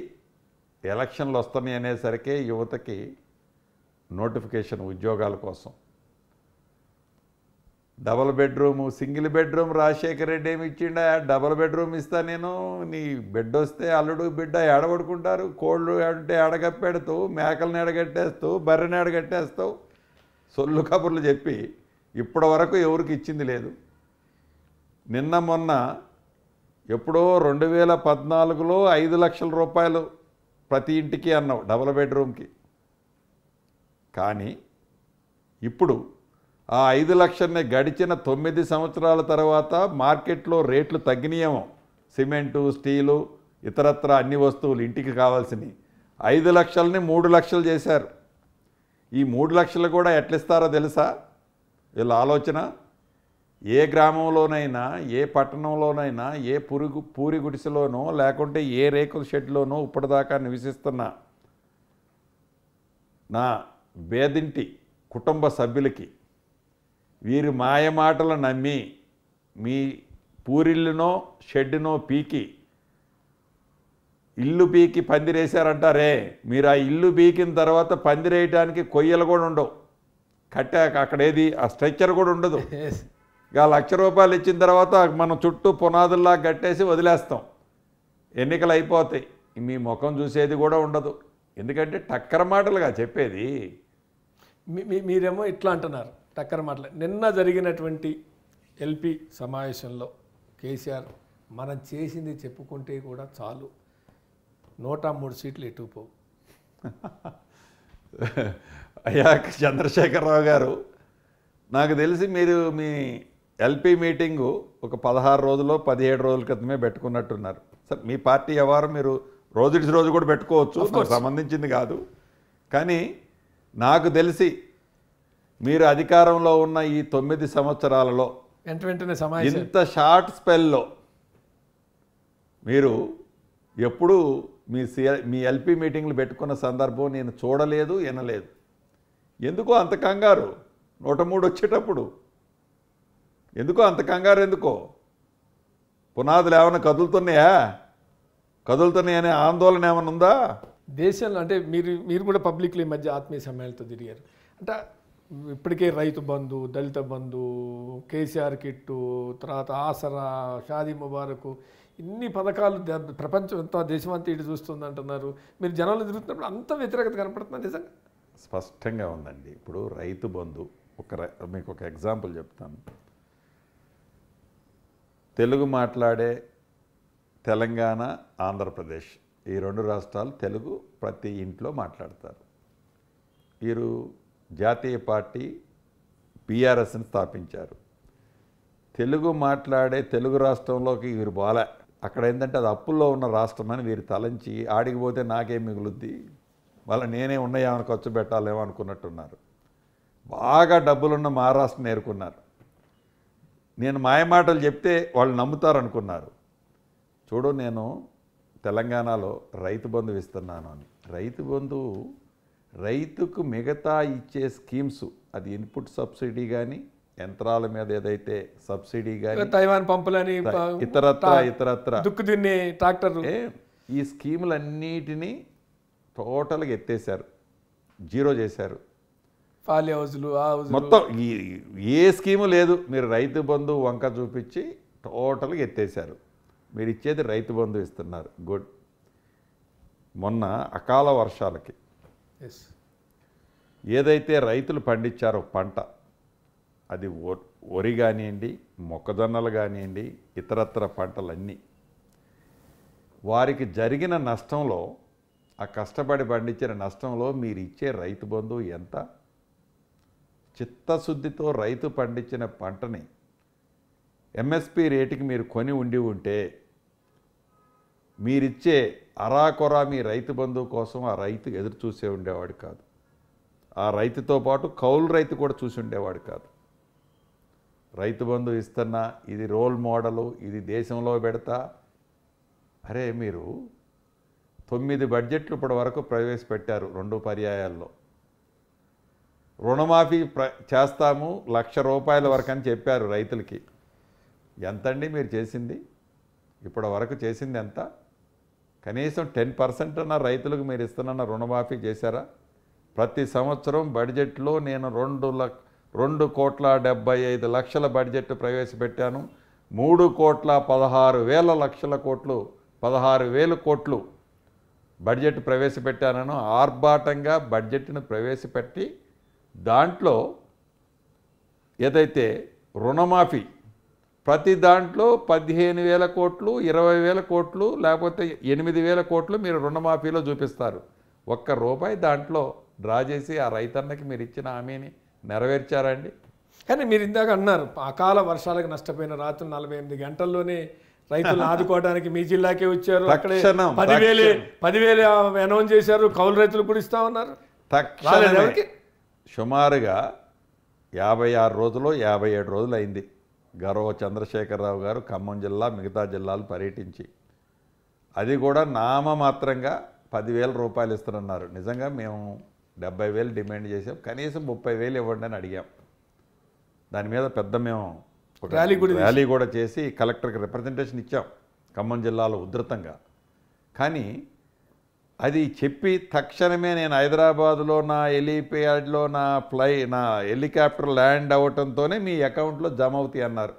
ఎలక్షన్లు వస్తాయి అనేసరికి యువతకి నోటిఫికేషన్ ఉద్యోగాల కోసం double bedroom single bedroom Rajasekhara Reddy ఏమి ఇచ్చిండా డబల్ బెడ్రూమ్ ఇస్తా నేను నీ బెడ్ వస్తే అల్లుడు బిడ్డ ఏడబడుకుంటారు కోళ్ళు అంటే ఏడగప్పెడతావు మేకలను ఎడగట్టేస్తావు బర్రెని ఎడగట్టేస్తావు సొల్లు కబుర్లు చెప్పి ఇప్పటి వరకు ఎవరికి ఇచ్చింది లేదు నిన్న మొన్న ఎప్పుడో రెండు వేల పద్నాలుగులో ఐదు లక్షల రూపాయలు ప్రతి ఇంటికి అన్నావు డబుల్ బెడ్రూమ్కి కానీ ఇప్పుడు ఆ ఐదు లక్షల్ని గడిచిన తొమ్మిది సంవత్సరాల తర్వాత మార్కెట్లో రేట్లు తగ్గినాయేమో సిమెంటు స్టీలు ఇతరత్ర అన్ని వస్తువులు ఇంటికి కావాల్సినవి ఐదు లక్షలని మూడు లక్షలు చేశారు ఈ మూడు లక్షలు కూడా ఎట్లిస్తారో తెలుసా వీళ్ళ ఆలోచన ఏ గ్రామంలోనైనా ఏ పట్టణంలోనైనా ఏ పురుగు పూరి గుడిసెలోనో లేకుంటే ఏ రేకుల షెడ్లోనో ఇప్పటిదాకా నివసిస్తున్న నా వేదింటి కుటుంబ సభ్యులకి వీరి మాయమాటలు నమ్మి మీ పూరిల్లునో షెడ్డునో పీకి ఇల్లు పీకి పందిరేశారంటారే మీరు ఆ ఇల్లు పీకిన తర్వాత పందిరేయటానికి కొయ్యలు కూడా ఉండవు కట్టాక అక్కడేది ఆ స్ట్రక్చర్ కూడా ఉండదు ఇక లక్ష రూపాయలు ఇచ్చిన తర్వాత మనం చుట్టూ పునాదుల్లా కట్టేసి వదిలేస్తాం ఎన్నికలు అయిపోతాయి మీ ముఖం చూసేది కూడా ఉండదు ఎందుకంటే టక్కర మాటలుగా చెప్పేది మీరేమో ఇట్లా అంటున్నారు టక్కర మాటలు నిన్న జరిగినటువంటి ఎల్పి సమావేశంలో కేసీఆర్ మనం చేసింది చెప్పుకుంటే కూడా చాలు నూట మూడు సీట్లు ఎటుపోవు అయ్యా చంద్రశేఖరరావు గారు నాకు తెలిసి మీరు మీ ఎల్పీ మీటింగు ఒక పదహారు రోజులు పదిహేడు రోజుల క్రితమే పెట్టుకున్నట్టున్నారు సార్ మీ పార్టీ వ్యవహారం మీరు రోజుటి రోజు కూడా పెట్టుకోవచ్చు సంబంధించింది కాదు కానీ నాకు తెలిసి మీరు అధికారంలో ఉన్న ఈ తొమ్మిది సంవత్సరాలలో ఇంత షార్ట్ స్పెల్లో మీరు ఎప్పుడూ మీ మీ ఎల్పీ మీటింగ్లు పెట్టుకున్న సందర్భం నేను చూడలేదు వినలేదు ఎందుకో అంత కంగారు నూట మూడు వచ్చేటప్పుడు ఎందుకో అంత కంగారు ఎందుకో పునాదులు ఏమైనా కదులుతున్నాయా కదులుతున్నాయనే ఆందోళన ఏమైనా ఉందా దేశంలో అంటే మీరు మీరు కూడా పబ్లిక్లో ఈ మధ్య ఆత్మీయ సమ్మేళనతో తిరిగారు అంటే ఇప్పటికే రైతు బంధు దళిత బంధు కేసీఆర్ కిట్టు తర్వాత ఆసరా షాదీ ముబారక్ ఇన్ని పథకాలు ప్రపంచం అంతా దేశం అంతా ఇటు చూస్తుంది అంటున్నారు మీరు జనాలు తిరుగుతున్నప్పుడు అంత వ్యతిరేకత కనపడుతుంది నిజంగా స్పష్టంగా ఉందండి ఇప్పుడు రైతు బంధు ఒక మీకు ఒక ఎగ్జాంపుల్ చెప్తాను తెలుగు మాట్లాడే తెలంగాణ ఆంధ్రప్రదేశ్ ఈ రెండు రాష్ట్రాలు తెలుగు ప్రతి ఇంట్లో మాట్లాడతారు వీరు జాతీయ పార్టీ బీఆర్ఎస్ని స్థాపించారు తెలుగు మాట్లాడే తెలుగు రాష్ట్రంలోకి వీరు బాలే అక్కడ ఏంటంటే అది అప్పుల్లో ఉన్న రాష్ట్రం అని వీరు తలంచి ఆడికి పోతే నాకేం మిగులుద్ది వాళ్ళ నేనే ఉన్నాయేమని ఖర్చు పెట్టాలేమో అనుకున్నట్టున్నారు బాగా డబ్బులున్న మహారాష్ట్ర నేర్కొన్నారు నేను మాయమాటలు చెప్తే వాళ్ళు నమ్ముతారనుకున్నారు చూడు నేను తెలంగాణలో రైతు బంధు ఇస్తున్నాను అని రైతు బంధు రైతుకు మిగతా ఇచ్చే స్కీమ్స్ అది ఇన్పుట్ సబ్సిడీ కానీ యంత్రాల మీద ఏదైతే సబ్సిడీ కానీ తైవాన్ పంపులని ఇతరత్ర ఇతరత్ర దుక్కు ట్రాక్టర్ ఈ స్కీములన్నిటినీ టోటల్గా ఎత్తేసారు జీరో చేశారు పాలి హౌజులు ఆ హౌజులు మొత్తం ఏ స్కీము లేదు మీరు రైతు బంధు వంక చూపించి టోటల్గా ఎత్తేసారు మీరు ఇచ్చేది రైతు బంధు ఇస్తున్నారు గుడ్ మొన్న అకాల వర్షాలకి ఏదైతే రైతులు పండించారో పంట అది వరి కానివ్వండి మొక్కజొన్నలు కానివ్వండి ఇతరత్ర పంటలన్నీ వారికి జరిగిన నష్టంలో ఆ కష్టపడి పండించిన నష్టంలో మీరు ఇచ్చే రైతు బంధువు ఎంత చిత్తశుద్ధితో రైతు పండించిన పంటని ఎంఎస్పి రేటుకి మీరు కొని ఉండి ఉంటే మీరిచ్చే అరాకొరా మీ రైతు బంధువు కోసం ఆ రైతు ఎదురు చూసే ఉండేవాడు కాదు ఆ రైతుతో పాటు కౌలు రైతు కూడా చూసి ఉండేవాడు కాదు రైతు బంధు ఇస్తున్నా ఇది రోల్ మోడలు ఇది దేశంలో పెడతా అరే మీరు తొమ్మిది బడ్జెట్లు ఇప్పటి వరకు ప్రవేశపెట్టారు రెండు పర్యాయాల్లో రుణమాఫీ ప్ర చేస్తాము లక్ష రూపాయల వరకు అని చెప్పారు రైతులకి ఎంతండి మీరు చేసింది ఇప్పటి వరకు చేసింది ఎంత కనీసం టెన్ పర్సెంట్ అన్న రైతులకు మీరు ఇస్తున్న రుణమాఫీ చేశారా ప్రతి సంవత్సరం బడ్జెట్లో నేను రెండు లక్ రెండు కోట్ల డెబ్బై ఐదు లక్షల బడ్జెట్ ప్రవేశపెట్టాను మూడు కోట్ల పదహారు వేల లక్షల కోట్లు పదహారు వేల కోట్లు బడ్జెట్ ప్రవేశపెట్టానను ఆర్భాటంగా బడ్జెట్ను ప్రవేశపెట్టి దాంట్లో ఏదైతే రుణమాఫీ ప్రతి దాంట్లో పదిహేను వేల కోట్లు ఇరవై వేల కోట్లు లేకపోతే ఎనిమిది వేల కోట్లు మీరు రుణమాఫీలో చూపిస్తారు ఒక్క రూపాయి దాంట్లో డ్రా చేసి ఆ రైతన్నకి మీరు ఇచ్చిన హామీని నెరవేర్చారండి కానీ మీరు ఇందాక అన్నారు అకాల వర్షాలకు నష్టపోయిన రాత్రి నలభై ఎనిమిది గంటల్లోనే రైతులు [LAUGHS] ఆదుకోవడానికి మీ జిల్లాకే వచ్చారు అక్కడే పదివేలు పదివేలు అనౌన్స్ చేశారు కౌలు రైతులు కూడా ఇస్తా ఉన్నారు సుమారుగా యాభై ఆరు రోజులు యాభై ఏడు రోజులు అయింది గౌరవ చంద్రశేఖరరావు గారు ఖమ్మం జిల్లా మిగతా జిల్లాలు పర్యటించి అది కూడా నామమాత్రంగా పదివేల రూపాయలు ఇస్తున్నారు నిజంగా మేము డెబ్బై వేలు డిమాండ్ చేసాం కనీసం ముప్పై వేలు ఇవ్వండి అని అడిగాం దాని మీద పెద్ద మేము ర్యాలీ కూడా ర్యాలీ కూడా చేసి కలెక్టర్కి రిప్రజెంటేషన్ ఇచ్చాం ఖమ్మం జిల్లాలో ఉధృతంగా కానీ అది చెప్పి తక్షణమే నేను హైదరాబాద్లో నా హెలిప్యాడ్లో నా ఫ్లై నా హెలికాప్టర్ ల్యాండ్ అవ్వటంతోనే మీ అకౌంట్లో జమ అవుతాయి అన్నారు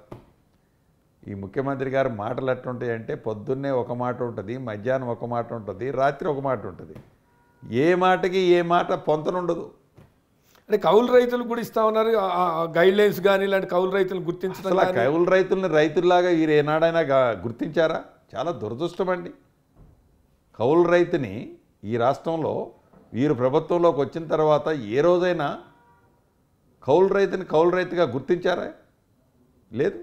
ఈ ముఖ్యమంత్రి గారు మాటలు ఎట్లుంటాయంటే పొద్దున్నే ఒక మాట ఉంటుంది మధ్యాహ్నం ఒక మాట ఉంటుంది రాత్రి ఒక మాట ఉంటుంది ఏ మాటకి ఏ మాట పొంతనుండదు అంటే కౌలు రైతులు కూడా ఇస్తా ఉన్నారు గైడ్ లైన్స్ కానీ ఇలాంటి కౌలు రైతులు గుర్తించారు కౌలు రైతులని రైతుల్లాగా వీరు ఏనాడైనా గుర్తించారా చాలా దురదృష్టం అండి కౌలు రైతుని ఈ రాష్ట్రంలో వీరు ప్రభుత్వంలోకి వచ్చిన తర్వాత ఏ రోజైనా కౌలు రైతుని కౌలు రైతుగా గుర్తించారా లేదు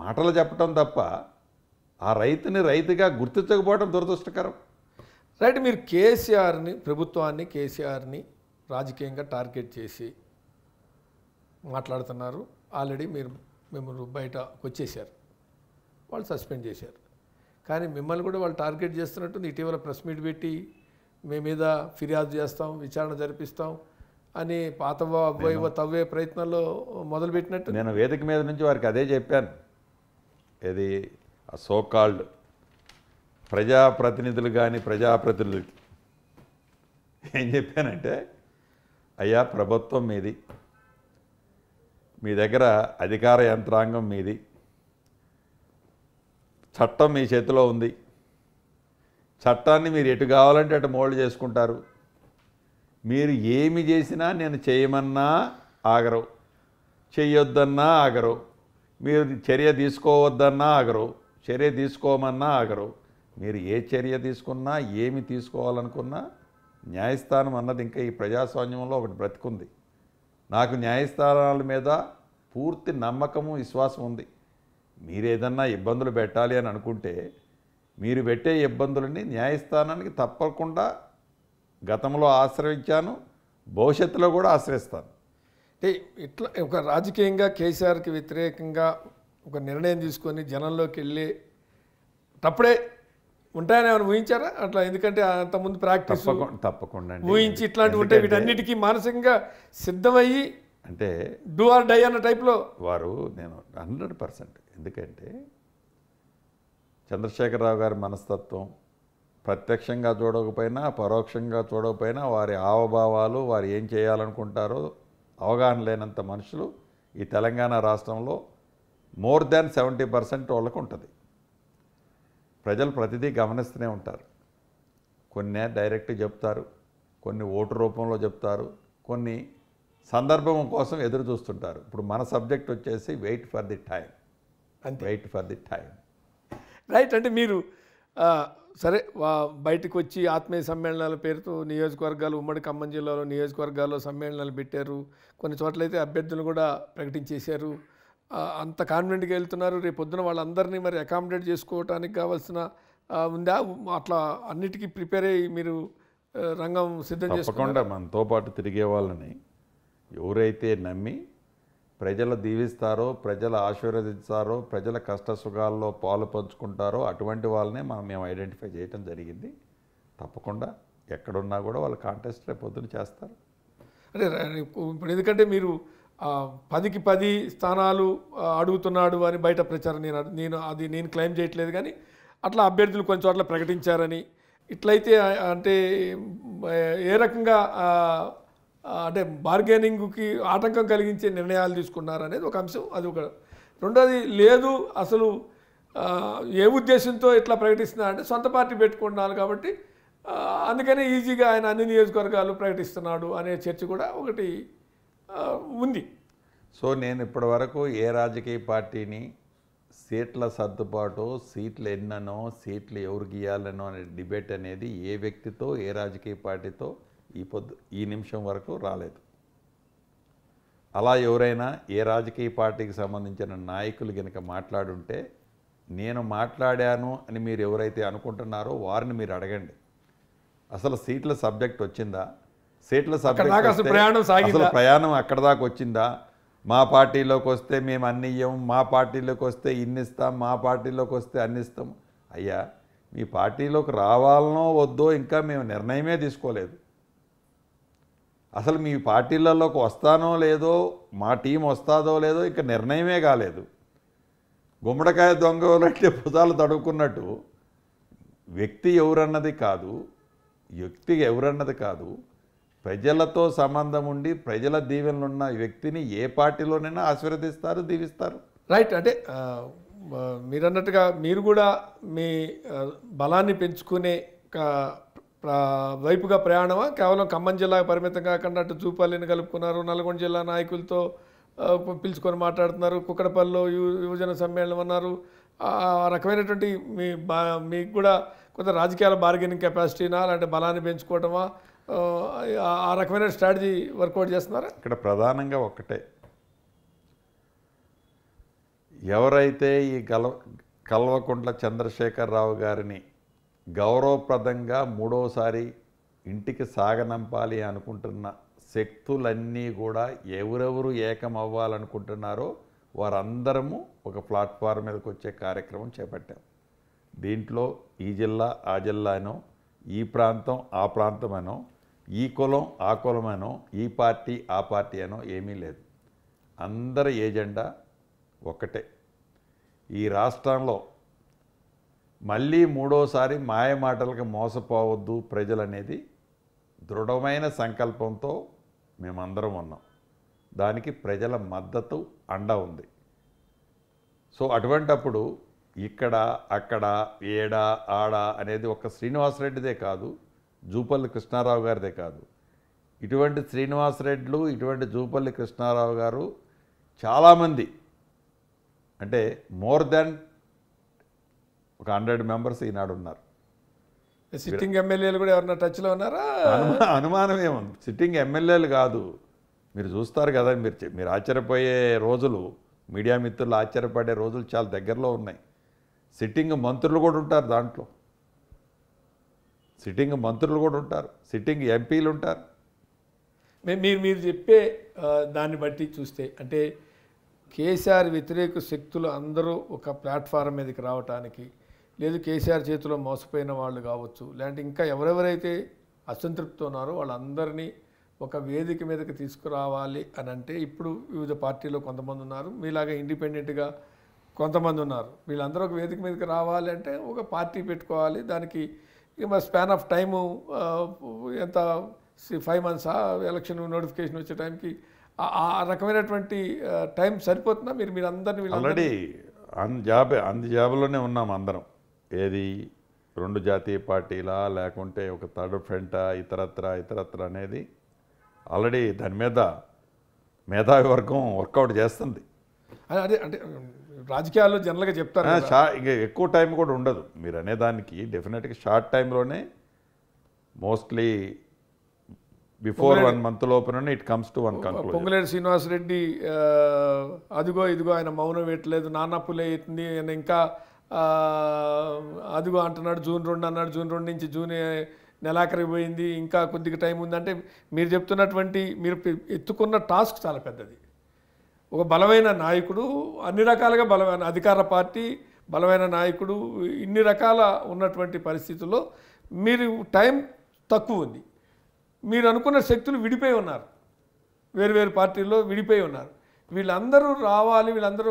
మాటలు చెప్పటం తప్ప ఆ రైతుని రైతుగా గుర్తించకపోవడం దురదృష్టకరం రైట్ మీరు కేసీఆర్ని ప్రభుత్వాన్ని కేసీఆర్ని రాజకీయంగా టార్గెట్ చేసి మాట్లాడుతున్నారు ఆల్రెడీ మీరు మిమ్మల్ని బయటకు వచ్చేసారు వాళ్ళు సస్పెండ్ చేశారు కానీ మిమ్మల్ని కూడా వాళ్ళు టార్గెట్ చేస్తున్నట్టుంది ఇటీవల ప్రెస్ మీట్ పెట్టి మీ మీద ఫిర్యాదు చేస్తాం విచారణ జరిపిస్తాం అని పాతవ అవ్వవ తవ్వే ప్రయత్నంలో మొదలుపెట్టినట్టు నేను వేదిక మీద నుంచి వారికి అదే చెప్పాను ఇది సోకాల్డ్ ప్రజాప్రతినిధులు కానీ ప్రజాప్రతినిధులకి ఏం చెప్పానంటే అయ్యా ప్రభుత్వం మీది మీ దగ్గర అధికార యంత్రాంగం మీది చట్టం మీ చేతిలో ఉంది చట్టాన్ని మీరు ఎటు కావాలంటే అటు మోల్డ్ చేసుకుంటారు మీరు ఏమి చేసినా నేను చేయమన్నా ఆగరు చేయొద్దన్నా ఆగరు మీరు చర్య తీసుకోవద్దన్నా ఆగరు చర్య తీసుకోమన్నా ఆగరు మీరు ఏ చర్య తీసుకున్నా ఏమి తీసుకోవాలనుకున్నా న్యాయస్థానం అన్నది ఇంకా ఈ ప్రజాస్వామ్యంలో ఒకటి బ్రతికుంది నాకు న్యాయస్థానాల మీద పూర్తి నమ్మకము విశ్వాసం ఉంది మీరేదన్నా ఇబ్బందులు పెట్టాలి అని అనుకుంటే మీరు పెట్టే ఇబ్బందులని న్యాయస్థానానికి తప్పకుండా గతంలో ఆశ్రయించాను భవిష్యత్తులో కూడా ఆశ్రయిస్తాను అంటే ఇట్లా ఒక రాజకీయంగా కేసీఆర్కి వ్యతిరేకంగా ఒక నిర్ణయం తీసుకొని జనంలోకి వెళ్ళి అప్పుడే ఉంటాయని ఏమైనా ఊహించారా అట్లా ఎందుకంటే అంతకుముందు ప్రాక్టీస్ తప్పకుండా ఊహించి ఇట్లాంటివి ఉంటాయి వీటన్నిటికీ మానసికంగా సిద్ధమయ్యి అంటే డూఆర్ ఆర్ డై అన్న టైప్లో వారు నేను హండ్రెడ్ పర్సెంట్ ఎందుకంటే చంద్రశేఖరరావు గారి మనస్తత్వం ప్రత్యక్షంగా చూడకపోయినా పరోక్షంగా చూడకపోయినా వారి ఆవభావాలు వారు ఏం చేయాలనుకుంటారో అవగాహన లేనంత మనుషులు ఈ తెలంగాణ రాష్ట్రంలో మోర్ దాన్ సెవెంటీ పర్సెంట్ వాళ్ళకు ఉంటుంది ప్రజలు ప్రతిదీ గమనిస్తూనే ఉంటారు కొన్ని డైరెక్ట్ చెప్తారు కొన్ని ఓటు రూపంలో చెప్తారు కొన్ని సందర్భం కోసం ఎదురు చూస్తుంటారు ఇప్పుడు మన సబ్జెక్ట్ వచ్చేసి wait for the time wait for the time right అంటే మీరు సరే బయటకు వచ్చి ఆత్మీయ సమ్మేళనాల పేరుతో నియోజకవర్గాలు ఉమ్మడి ఖమ్మం జిల్లాలో నియోజకవర్గాల్లో సమ్మేళనాలు పెట్టారు కొన్ని చోట్లయితే అభ్యర్థులు కూడా ప్రకటించేశారు అంత కాన్వెంట్గా వెళ్తున్నారు రేపు పొద్దున వాళ్ళందరినీ మరి అకామిడేట్ చేసుకోవటానికి కావాల్సిన ఉందా అట్లా అన్నిటికీ ప్రిపేర్ అయ్యి మీరు రంగం సిద్ధం చేసుకోకుండా మనతో పాటు తిరిగే వాళ్ళని ఎవరైతే నమ్మి ప్రజలు దీవిస్తారో ప్రజలు ఆశీర్వదిస్తారో ప్రజల కష్ట సుఖాల్లో పాలు పంచుకుంటారో అటువంటి వాళ్ళనే మనం మేము ఐడెంటిఫై చేయటం జరిగింది తప్పకుండా ఎక్కడున్నా కూడా వాళ్ళు కాంటెస్ట్ రేపు చేస్తారు అంటే ఇప్పుడు ఎందుకంటే మీరు పదికి పది స్థానాలు అడుగుతున్నాడు అని బయట ప్రచారం నేను నేను అది నేను క్లెయిమ్ చేయట్లేదు కానీ అట్లా అభ్యర్థులు కొన్ని చోట్ల ప్రకటించారని ఇట్లయితే అంటే ఏ రకంగా అంటే బార్గెనింగ్కి ఆటంకం కలిగించే నిర్ణయాలు తీసుకున్నారనేది ఒక అంశం అది ఒక రెండోది లేదు అసలు ఏ ఉద్దేశంతో ఇట్లా అంటే సొంత పార్టీ పెట్టుకున్నారు కాబట్టి అందుకనే ఈజీగా ఆయన అన్ని నియోజకవర్గాలు ప్రకటిస్తున్నాడు అనే చర్చ కూడా ఒకటి ఉంది సో నేను ఇప్పటి వరకు ఏ రాజకీయ పార్టీని సీట్ల సర్దుబాటు సీట్లు ఎన్ననో సీట్లు ఎవరికి ఇవ్వాలనో అనే డిబేట్ అనేది ఏ వ్యక్తితో ఏ రాజకీయ పార్టీతో ఈ పొద్దు ఈ నిమిషం వరకు రాలేదు అలా ఎవరైనా ఏ రాజకీయ పార్టీకి సంబంధించిన నాయకులు కనుక మాట్లాడుంటే నేను మాట్లాడాను అని మీరు ఎవరైతే అనుకుంటున్నారో వారిని మీరు అడగండి అసలు సీట్ల సబ్జెక్ట్ వచ్చిందా సీట్ల సబ్జెక్ట్ ప్రయాణం అసలు ప్రయాణం అక్కడ దాకా వచ్చిందా మా పార్టీలోకి వస్తే మేము అన్ని ఇవ్వం మా పార్టీలోకి వస్తే ఇన్ని ఇస్తాం మా పార్టీలోకి వస్తే అన్ని ఇస్తాం అయ్యా మీ పార్టీలోకి రావాలనో వద్దో ఇంకా మేము నిర్ణయమే తీసుకోలేదు అసలు మీ పార్టీలలోకి వస్తానో లేదో మా టీం వస్తాదో లేదో ఇక నిర్ణయమే కాలేదు గుమ్మడికాయ దొంగలంటే భుజాలు తడుక్కున్నట్టు వ్యక్తి ఎవరన్నది కాదు వ్యక్తి ఎవరన్నది కాదు ప్రజలతో సంబంధం ఉండి ప్రజల దీవెనలున్న వ్యక్తిని ఏ పార్టీలోనైనా ఆశీర్వదిస్తారు దీవిస్తారు రైట్ అంటే మీరన్నట్టుగా మీరు కూడా మీ బలాన్ని పెంచుకునే వైపుగా ప్రయాణమా కేవలం ఖమ్మం జిల్లా పరిమితం కాకుండా అటు చూపాలిని కలుపుకున్నారు నల్గొండ జిల్లా నాయకులతో పిలుచుకొని మాట్లాడుతున్నారు కుక్కడపల్లిలో యువజన సమ్మేళనం అన్నారు ఆ రకమైనటువంటి మీ బా మీకు కూడా కొంత రాజకీయాల బార్గెనింగ్ కెపాసిటీనా అలాంటి బలాన్ని పెంచుకోవటమా ఆ రకమైన స్ట్రాటజీ వర్కౌట్ చేస్తున్నారా ఇక్కడ ప్రధానంగా ఒక్కటే ఎవరైతే ఈ గల కల్వకుంట్ల చంద్రశేఖరరావు గారిని గౌరవప్రదంగా మూడోసారి ఇంటికి సాగనంపాలి అనుకుంటున్న శక్తులన్నీ కూడా ఎవరెవరు ఏకం అవ్వాలనుకుంటున్నారో వారందరము ఒక ప్లాట్ఫామ్ మీదకి వచ్చే కార్యక్రమం చేపట్టాం దీంట్లో ఈ జిల్లా ఆ జిల్లానో ఈ ప్రాంతం ఆ ప్రాంతమనో ఈ కులం ఆ కులమనో ఈ పార్టీ ఆ పార్టీ అనో ఏమీ లేదు అందరి ఏజెండా ఒక్కటే ఈ రాష్ట్రంలో మళ్ళీ మూడోసారి మాయ మాటలకు మోసపోవద్దు ప్రజలు అనేది దృఢమైన సంకల్పంతో మేమందరం ఉన్నాం దానికి ప్రజల మద్దతు అండ ఉంది సో అటువంటప్పుడు ఇక్కడ అక్కడ ఏడా ఆడ అనేది ఒక శ్రీనివాసరెడ్డిదే కాదు జూపల్లి కృష్ణారావు గారిదే కాదు ఇటువంటి శ్రీనివాసరెడ్డిలు ఇటువంటి జూపల్లి కృష్ణారావు గారు చాలామంది అంటే మోర్ దెన్ ఒక హండ్రెడ్ మెంబర్స్ ఈనాడు ఉన్నారు సిట్టింగ్ ఎమ్మెల్యేలు కూడా ఎవరన్నా టచ్లో ఉన్నారా అనుమానం ఏమో సిట్టింగ్ ఎమ్మెల్యేలు కాదు మీరు చూస్తారు కదా మీరు మీరు ఆశ్చర్యపోయే రోజులు మీడియా మిత్రులు ఆశ్చర్యపడే రోజులు చాలా దగ్గరలో ఉన్నాయి సిట్టింగ్ మంత్రులు కూడా ఉంటారు దాంట్లో సిట్టింగ్ మంత్రులు కూడా ఉంటారు సిట్టింగ్ ఎంపీలు ఉంటారు మీరు మీరు చెప్పే దాన్ని బట్టి చూస్తే అంటే కేసీఆర్ వ్యతిరేక శక్తులు అందరూ ఒక ప్లాట్ఫారం మీదకి రావటానికి లేదు కేసీఆర్ చేతిలో మోసపోయిన వాళ్ళు కావచ్చు లేదంటే ఇంకా ఎవరెవరైతే అసంతృప్తి ఉన్నారో వాళ్ళందరినీ ఒక వేదిక మీదకి తీసుకురావాలి అని అంటే ఇప్పుడు వివిధ పార్టీలో కొంతమంది ఉన్నారు మీలాగా ఇండిపెండెంట్గా కొంతమంది ఉన్నారు వీళ్ళందరూ ఒక వేదిక మీదకి రావాలి అంటే ఒక పార్టీ పెట్టుకోవాలి దానికి మా స్పాన్ ఆఫ్ టైము ఎంత ఫైవ్ మంత్సా ఎలక్షన్ నోటిఫికేషన్ వచ్చే టైంకి ఆ రకమైనటువంటి టైం సరిపోతుందా మీరు మీరు అందరినీ ఆల్రెడీ అన్ జాబ్ అన్ జాబ్లోనే ఉన్నాం అందరం ఏది రెండు జాతీయ పార్టీలా లేకుంటే ఒక థర్డ్ ఫ్రంటా ఇతరత్ర ఇతరత్ర అనేది ఆల్రెడీ దాని మీద మేధావి వర్గం వర్కౌట్ చేస్తుంది అదే అంటే రాజకీయాల్లో జనరల్గా చెప్తారు షా ఇంకా ఎక్కువ టైం కూడా ఉండదు మీరు అనేదానికి డెఫినెట్గా షార్ట్ టైంలోనే మోస్ట్లీ బిఫోర్ వన్ మంత్ లోపలనే it comes to one conclusion Ponguleti Srinivasa Reddy అదిగో ఇదిగో ఆయన మౌనం పెట్టలేదు నాన్నప్పులే అవుతుంది ఆయన ఇంకా అదిగో అంటున్నాడు జూన్ రెండు అన్నాడు జూన్ రెండు నుంచి జూన్ నెలాఖరికి పోయింది ఇంకా కొద్దిగా టైం ఉందంటే మీరు చెప్తున్నటువంటి మీరు ఎత్తుకున్న టాస్క్ చాలా పెద్దది ఒక బలమైన నాయకుడు అన్ని రకాలుగా బలమైన అధికార పార్టీ బలమైన నాయకుడు ఇన్ని రకాల ఉన్నటువంటి పరిస్థితుల్లో మీరు టైం తక్కువ ఉంది మీరు అనుకున్న శక్తులు విడిపోయి ఉన్నారు వేరు వేరు పార్టీల్లో విడిపోయి ఉన్నారు వీళ్ళందరూ రావాలి వీళ్ళందరూ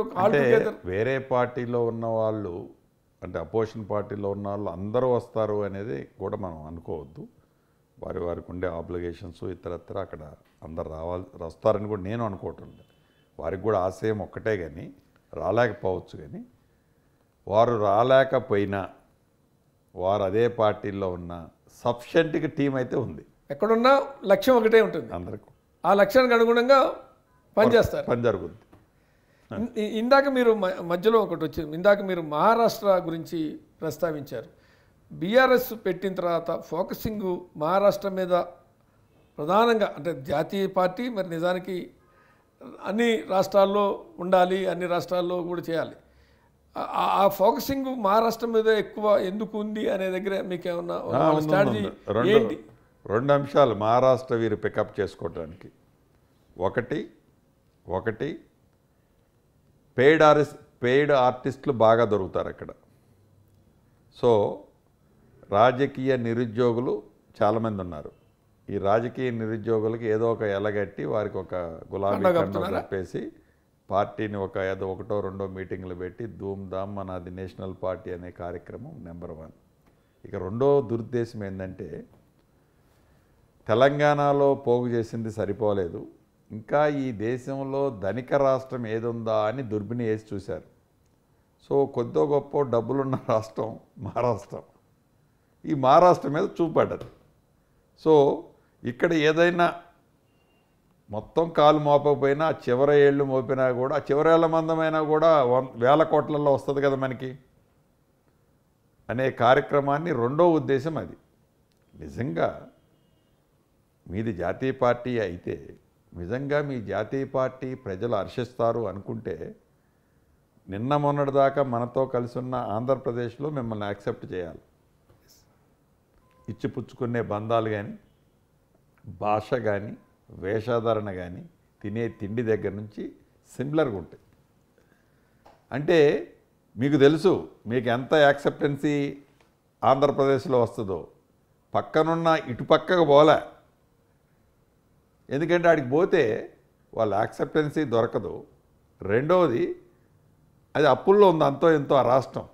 వేరే పార్టీలో ఉన్న వాళ్ళు అంటే అపోజిషన్ పార్టీలో ఉన్న వాళ్ళు అందరూ వస్తారు అనేది కూడా మనం అనుకోవద్దు వారి వారికి ఉండే ఆబ్లిగేషన్స్ ఇతరత్ర అక్కడ అందరు రావాలి వస్తారని కూడా నేను అనుకోవటం లేదు వారికి కూడా ఆశయం ఒక్కటే కానీ రాలేకపోవచ్చు కానీ వారు రాలేకపోయినా వారు అదే పార్టీల్లో ఉన్న సఫిషియంట్గా టీం అయితే ఉంది ఎక్కడున్నా లక్ష్యం ఒకటే ఉంటుంది అందరికీ ఆ లక్ష్యానికి అనుగుణంగా పని చేస్తారు పని జరుగుద్ది ఇందాక మీరు మధ్యలో ఒకటి వచ్చింది ఇందాక మీరు మహారాష్ట్ర గురించి ప్రస్తావించారు బీఆర్ఎస్ పెట్టిన తర్వాత ఫోకసింగ్ మహారాష్ట్ర మీద ప్రధానంగా అంటే జాతీయ పార్టీ మరి నిజానికి అన్ని రాష్ట్రాల్లో ఉండాలి అన్ని రాష్ట్రాల్లో కూడా చేయాలి ఆ ఫోకసింగ్ మహారాష్ట్ర మీద ఎక్కువ ఎందుకు ఉంది అనే దగ్గర మీకు ఏమన్నా స్ట్రాటజీ రెండు రెండు అంశాలు మహారాష్ట్ర వీరు పికప్ చేసుకోవడానికి ఒకటి ఒకటి పెయిడ్ ఆర్టిస్ట్ పెయిడ్ ఆర్టిస్టులు బాగా దొరుకుతారు అక్కడ సో రాజకీయ నిరుద్యోగులు చాలామంది ఉన్నారు ఈ రాజకీయ నిరుద్యోగులకి ఏదో ఒక ఎలగట్టి వారికి ఒక గులాబీ కండం చెప్పేసి పార్టీని ఒక ఏదో ఒకటో రెండో మీటింగ్లు పెట్టి ధూమ్ ధామ్ మనది నేషనల్ పార్టీ అనే కార్యక్రమం నెంబర్ వన్ ఇక రెండో దురుద్దేశం ఏంటంటే తెలంగాణలో పోగు చేసింది సరిపోలేదు ఇంకా ఈ దేశంలో ధనిక రాష్ట్రం ఏదుందా అని దుర్బిని వేసి చూశారు సో కొద్దో గొప్ప డబ్బులున్న రాష్ట్రం మహారాష్ట్ర ఈ మహారాష్ట్ర మీద చూపాడారు సో ఇక్కడ ఏదైనా మొత్తం కాలు మోపకపోయినా చివర ఏళ్ళు మోపినా కూడా చివరి ఏళ్ళ మందమైనా కూడా వేల కోట్లలో వస్తుంది కదా మనకి అనే కార్యక్రమాన్ని రెండో ఉద్దేశం అది నిజంగా మీది జాతీయ పార్టీ అయితే నిజంగా మీ జాతీయ పార్టీ ప్రజలు హర్షిస్తారు అనుకుంటే నిన్న మొన్నటిదాకా మనతో కలిసి ఉన్న ఆంధ్రప్రదేశ్లో మిమ్మల్ని యాక్సెప్ట్ చేయాలి ఇచ్చిపుచ్చుకునే బంధాలు కానీ భాష కానీ వేషధారణ కానీ తినే తిండి దగ్గర నుంచి సిమిలర్గా ఉంటాయి అంటే మీకు తెలుసు మీకు ఎంత యాక్సెప్టెన్సీ ఆంధ్రప్రదేశ్లో వస్తుందో పక్కనున్న ఇటుపక్కకు పోలే ఎందుకంటే ఆడికి పోతే వాళ్ళ యాక్సెప్టెన్సీ దొరకదు రెండవది అది అప్పుల్లో ఉంది అంతో ఎంతో ఆ రాష్ట్రం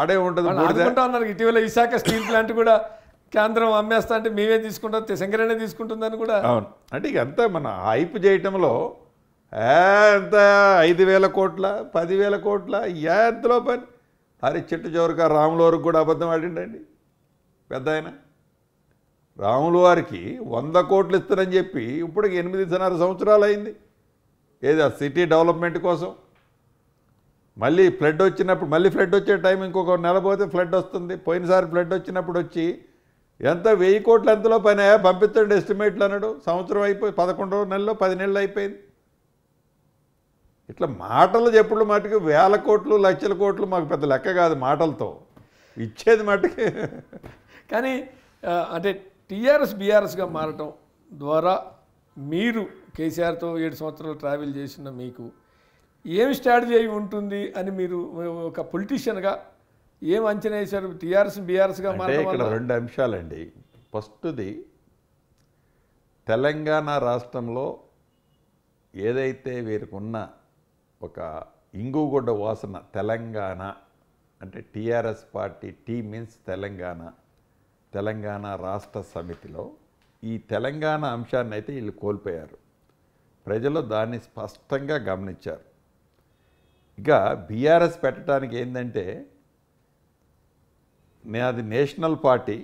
ఆడే ఉంటుంది అన్నారు ఇటీవల విశాఖ స్టీల్ ప్లాంట్ కూడా కేంద్రం అమ్మేస్తా అంటే మేమే తీసుకుంటాం శంకరేనే తీసుకుంటుందని కూడా అవును అంటే ఇక అంతా మన హైప్ చేయటంలో ఎంత ఐదు వేల కోట్ల పదివేల కోట్ల ఎంతలో పని అరే చెట్టు చివరిగా రాముల వరకు కూడా అబద్ధం ఆడిండండి పెద్ద అయినా రాములు వారికి వంద కోట్లు ఇస్తారని చెప్పి ఇప్పుడు ఎనిమిదిన్నర సంవత్సరాలు అయింది ఏది ఆ సిటీ డెవలప్మెంట్ కోసం మళ్ళీ ఫ్లడ్ వచ్చినప్పుడు మళ్ళీ ఫ్లడ్ వచ్చే టైం ఇంకొక నెల పోతే ఫ్లడ్ వస్తుంది పోయినసారి ఫ్లడ్ వచ్చినప్పుడు వచ్చి ఎంత వెయ్యి కోట్లు ఎంతలో పైన పంపిస్తాడు ఎస్టిమేట్లు అన్నాడు సంవత్సరం అయిపోయి పదకొండవ నెలలో పది నెలలు అయిపోయింది ఇట్లా మాటలు చెప్పుడు మటుకు వేల కోట్లు లక్షల కోట్లు మాకు పెద్ద లెక్క కాదు మాటలతో ఇచ్చేది మటుకు కానీ అంటే టీఆర్ఎస్ బీఆర్ఎస్గా మారటం ద్వారా మీరు కేసీఆర్తో ఏడు సంవత్సరాలు ట్రావెల్ చేసిన మీకు ఏం స్ట్రాటజీ అయి ఉంటుంది అని మీరు ఒక పొలిటీషియన్గా ఏం అంచనా వేశారు టీఆర్ఎస్ బీఆర్ఎస్గా ఇక్కడ రెండు అంశాలండి ఫస్ట్ది తెలంగాణ రాష్ట్రంలో ఏదైతే వీరికున్న ఒక ఇంగుగొడ్డ వాసన తెలంగాణ అంటే TRS party T means Telangana Telangana Rashtra సమితిలో ఈ తెలంగాణ అంశాన్ని అయితే వీళ్ళు కోల్పోయారు ప్రజలు దాన్ని స్పష్టంగా గమనించారు ఇక బీఆర్ఎస్ పెట్టడానికి ఏంటంటే నాది నేషనల్ పార్టీ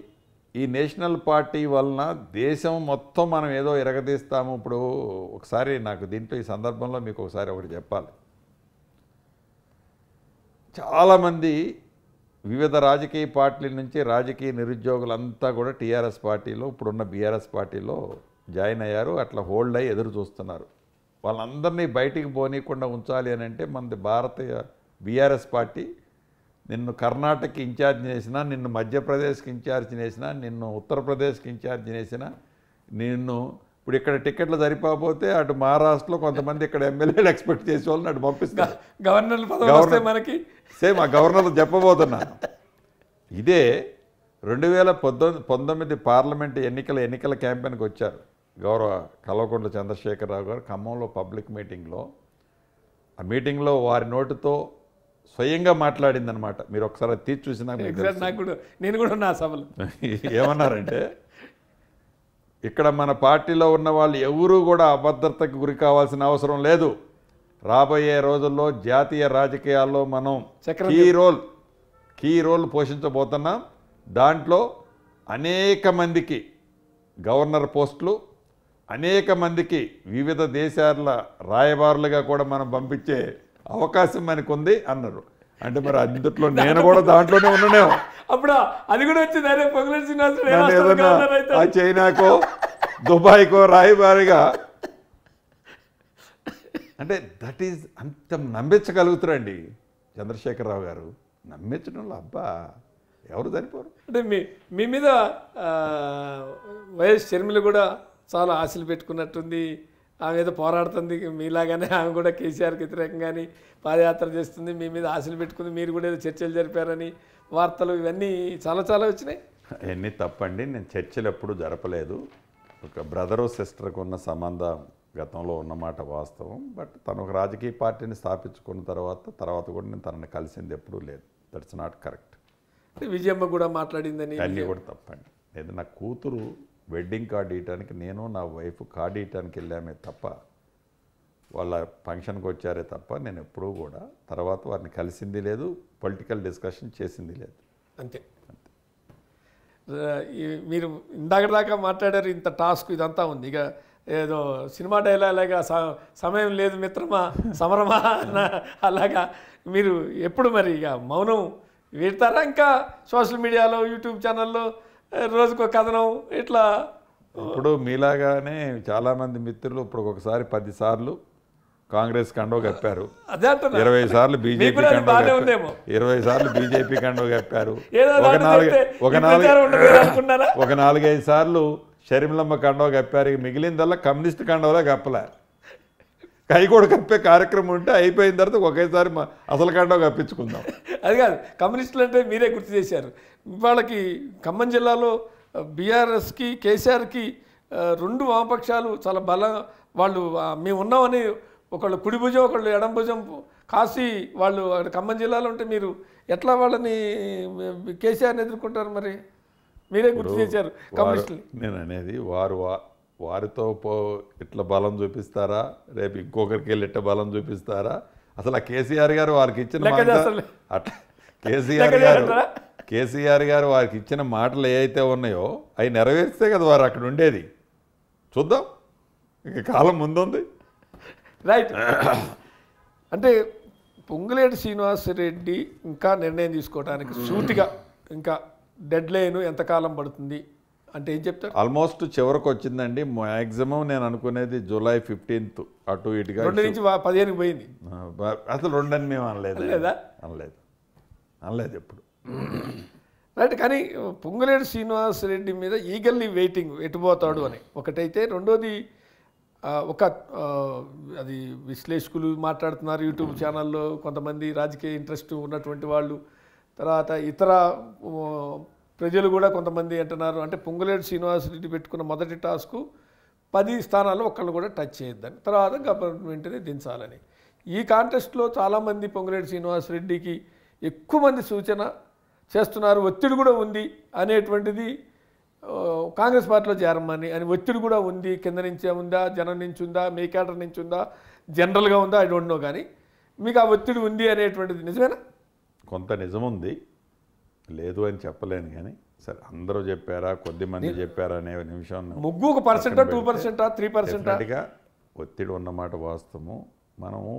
ఈ నేషనల్ పార్టీ వలన దేశం మొత్తం మనం ఏదో ఇరగదీస్తాము ఇప్పుడు ఒకసారి నాకు దీంట్లో ఈ సందర్భంలో మీకు ఒకసారి ఒకటి చెప్పాలి చాలామంది వివిధ రాజకీయ పార్టీల నుంచి రాజకీయ నిరుద్యోగులంతా కూడా టీఆర్ఎస్ పార్టీలో ఇప్పుడున్న బీఆర్ఎస్ పార్టీలో జాయిన్ అయ్యారు అట్లా హోల్డ్ అయ్యి ఎదురు చూస్తున్నారు వాళ్ళందరినీ బయటికి పోనీయకుండా ఉంచాలి అని అంటే మనది భారతీయ బీఆర్ఎస్ పార్టీ నిన్ను కర్ణాటకకి ఇన్ఛార్జ్ చేసినా నిన్ను మధ్యప్రదేశ్కి ఇన్ఛార్జ్ చేసినా నిన్ను ఉత్తరప్రదేశ్కి ఇన్ఛార్జ్ చేసినా నిన్ను ఇప్పుడు ఇక్కడ టికెట్లు సరిపోతే అటు మహారాష్ట్రలో కొంతమంది ఇక్కడ ఎమ్మెల్యేలు ఎక్స్పెక్ట్ చేసే వాళ్ళని అటు పంపిస్తారు గవర్నర్ మనకి సేమ్ ఆ గవర్నర్ చెప్పబోతున్నాను ఇదే రెండు వేల పంతొమ్మిది పార్లమెంట్ ఎన్నికల ఎన్నికల క్యాంపెయిన్కి వచ్చారు గౌరవ కల్వకుంట్ల చంద్రశేఖరరావు గారు ఖమ్మంలో పబ్లిక్ మీటింగ్లో ఆ మీటింగ్లో వారి నోటుతో స్వయంగా మాట్లాడింది అనమాట మీరు ఒకసారి తీర్చి చూసినా నేను కూడా నా సభలు [LAUGHS] ఏమన్నారంటే ఇక్కడ మన పార్టీలో ఉన్న వాళ్ళు ఎవరూ కూడా అభద్రతకు గురి కావాల్సిన అవసరం లేదు రాబోయే రోజుల్లో జాతీయ రాజకీయాల్లో మనం కీ రోల్ కీ రోల్ పోషించబోతున్నాం దాంట్లో అనేక మందికి గవర్నర్ పోస్టులు అనేక మందికి వివిధ దేశాల రాయబారులుగా కూడా మనం పంపించే అవకాశం మనకుంది అన్నారు అంటే మరి అందులో నేను కూడా దాంట్లోనే ఉన్నానే అప్పుడు అది కూడా వచ్చింది అదే పొగలేరు శ్రీనివాసరావు ఏదన్నా ఆ చైనాకో దుబాయ్కో రాయబారిగా అంటే దట్ ఈజ్ అంత నమ్మించగలుగుతారండి చంద్రశేఖరరావు గారు నమ్మించడంలో అబ్బా ఎవరు చనిపోరు అంటే మీ మీ మీద వైఎస్ షర్మిల కూడా చాలా ఆశలు పెట్టుకున్నట్టుంది ఆమె ఏదో పోరాడుతుంది మీలాగానే ఆమె కూడా కేసీఆర్కి వ్యతిరేకంగాని పాదయాత్ర చేస్తుంది మీ మీద ఆశలు పెట్టుకుంది మీరు కూడా ఏదో చర్చలు జరిపారని వార్తలు ఇవన్నీ చాలా చాలా వచ్చినాయి అవన్నీ తప్పండి నేను చర్చలు ఎప్పుడు జరపలేదు ఒక బ్రదరు సిస్టర్కు ఉన్న సంబంధం గతంలో ఉన్నమాట వాస్తవం బట్ తను ఒక రాజకీయ పార్టీని స్థాపించుకున్న తర్వాత తర్వాత కూడా నేను తనని కలిసింది ఎప్పుడూ లేదు దట్స్ నాట్ కరెక్ట్ విజయమ్మ కూడా మాట్లాడిందని అన్నీ కూడా తప్పండి ఏదైనా నా కూతురు వెడ్డింగ్ కార్డు ఇవ్వడానికి నేను నా వైఫ్ కార్డు ఇవ్వడానికి వెళ్ళామే తప్ప వాళ్ళ ఫంక్షన్కి వచ్చారే తప్ప నేను ఎప్పుడూ కూడా తర్వాత వారిని కలిసింది లేదు పొలిటికల్ డిస్కషన్ చేసింది లేదు అంతే అంతే మీరు ఇందాక దాకా మాట్లాడారు ఇంత టాస్క్ ఇదంతా ఉంది ఇక ఏదో సినిమా డైలాగా సమయం లేదు మిత్రమా సమరమా అలాగా మీరు ఎప్పుడు మరి ఇక మౌనం వీడతారా ఇంకా సోషల్ మీడియాలో యూట్యూబ్ ఛానల్లో రోజుకో కథనం ఇట్లా ఇప్పుడు మీలాగానే చాలామంది మిత్రులు ఇప్పుడు ఒకసారి పదిసార్లు కాంగ్రెస్ కండో కప్పారు ఇరవై సార్లు బీజేపీ ఇరవై సార్లు బీజేపీ కండో కప్పారు ఒక నాలుగు ఒక నాలుగు [LAUGHS] ఒక నాలుగైదు సార్లు షర్మిలమ్మ కండో కప్పారు మిగిలిందల్లా కమ్యూనిస్ట్ కండోలే కప్పలే కైకోడు కప్పే కార్యక్రమం ఉంటే అయిపోయిన తర్వాత ఒకేసారి అసలు కండో కప్పించుకుందాం అది కాదు కమ్యూనిస్టులు అంటే మీరే గుర్తు చేశారు వాళ్ళకి ఖమ్మం జిల్లాలో బీఆర్ఎస్కి కేసీఆర్కి రెండు వామపక్షాలు చాలా బల వాళ్ళు మేము ఉన్నామని ఒకళ్ళు కుడి భుజం ఒకళ్ళు ఎడం భుజం కాశీ వాళ్ళు అక్కడ ఖమ్మం జిల్లాలో ఉంటే మీరు ఎట్లా వాళ్ళని కేసీఆర్ని ఎదుర్కొంటారు మరి మీరే గుర్తు చేశారు నేను అనేది వారు వారితో పో ఇట్లా బలం చూపిస్తారా రేపు ఇంకొకరికి వెళ్ళి ఇట్లా బలం చూపిస్తారా అసలు ఆ కేసీఆర్ గారు వారికి ఇచ్చిన అట్లా కేసీఆర్ గారు కేసీఆర్ గారు వారికి ఇచ్చిన మాటలు ఏవైతే ఉన్నాయో అవి నెరవేరిస్తే కదా వారు అక్కడ ఉండేది చూద్దాం ఇక కాలం ముందుంది రైట్ అంటే పొంగులేటి శ్రీనివాసరెడ్డి ఇంకా నిర్ణయం తీసుకోవడానికి సూటిగా ఇంకా డెడ్ లైన్ ఎంతకాలం పడుతుంది అంటే ఏం చెప్తారు ఆల్మోస్ట్ చివరికి వచ్చిందండి మ్యాక్సిమం నేను అనుకునేది జూలై ఫిఫ్టీన్త్ అటు ఇటుగా రెండు నుంచి పదిహేనుకి పోయింది అసలు రెండని మేము అనలేదు అనలేదు అనలేదు ఎప్పుడు రైట్ కానీ పొంగులేడు శ్రీనివాస్ రెడ్డి మీద ఈగల్లీ వెయిటింగ్ ఎటుపోతాడు అని ఒకటైతే రెండోది ఒక అది విశ్లేషకులు మాట్లాడుతున్నారు యూట్యూబ్ ఛానల్లో కొంతమంది రాజకీయ ఇంట్రెస్ట్ ఉన్నటువంటి వాళ్ళు తర్వాత ఇతర ప్రజలు కూడా కొంతమంది అంటున్నారు అంటే పొంగులేడు శ్రీనివాస్ రెడ్డి పెట్టుకున్న మొదటి టాస్కు పది స్థానాల్లో ఒకళ్ళు కూడా టచ్ చేయొద్దని తర్వాత గవర్నమెంట్ని దించాలని ఈ కాంటెస్ట్లో చాలామంది పొంగులేడు శ్రీనివాస్ రెడ్డికి ఎక్కువ మంది సూచన చేస్తున్నారు ఒత్తిడి కూడా ఉంది అనేటువంటిది కాంగ్రెస్ పార్టీలో చేరమ్మని అని ఒత్తిడి కూడా ఉంది కింద నుంచే ఉందా జనం నుంచి ఉందా మీ క్యాడర్ నుంచి ఉందా జనరల్గా ఉందా ఐ డోంట్ నో కానీ మీకు ఆ ఒత్తిడి ఉంది అనేటువంటిది నిజమేనా కొంత నిజం ఉంది లేదు అని చెప్పలేను కానీ సరే అందరూ చెప్పారా కొద్ది మంది చెప్పారా అనే నిమిషం ముగ్గు ఒక పర్సెంటా టూ పర్సెంటా త్రీ పర్సెంటాగా ఒత్తిడి ఉన్నమాట వాస్తవము మనము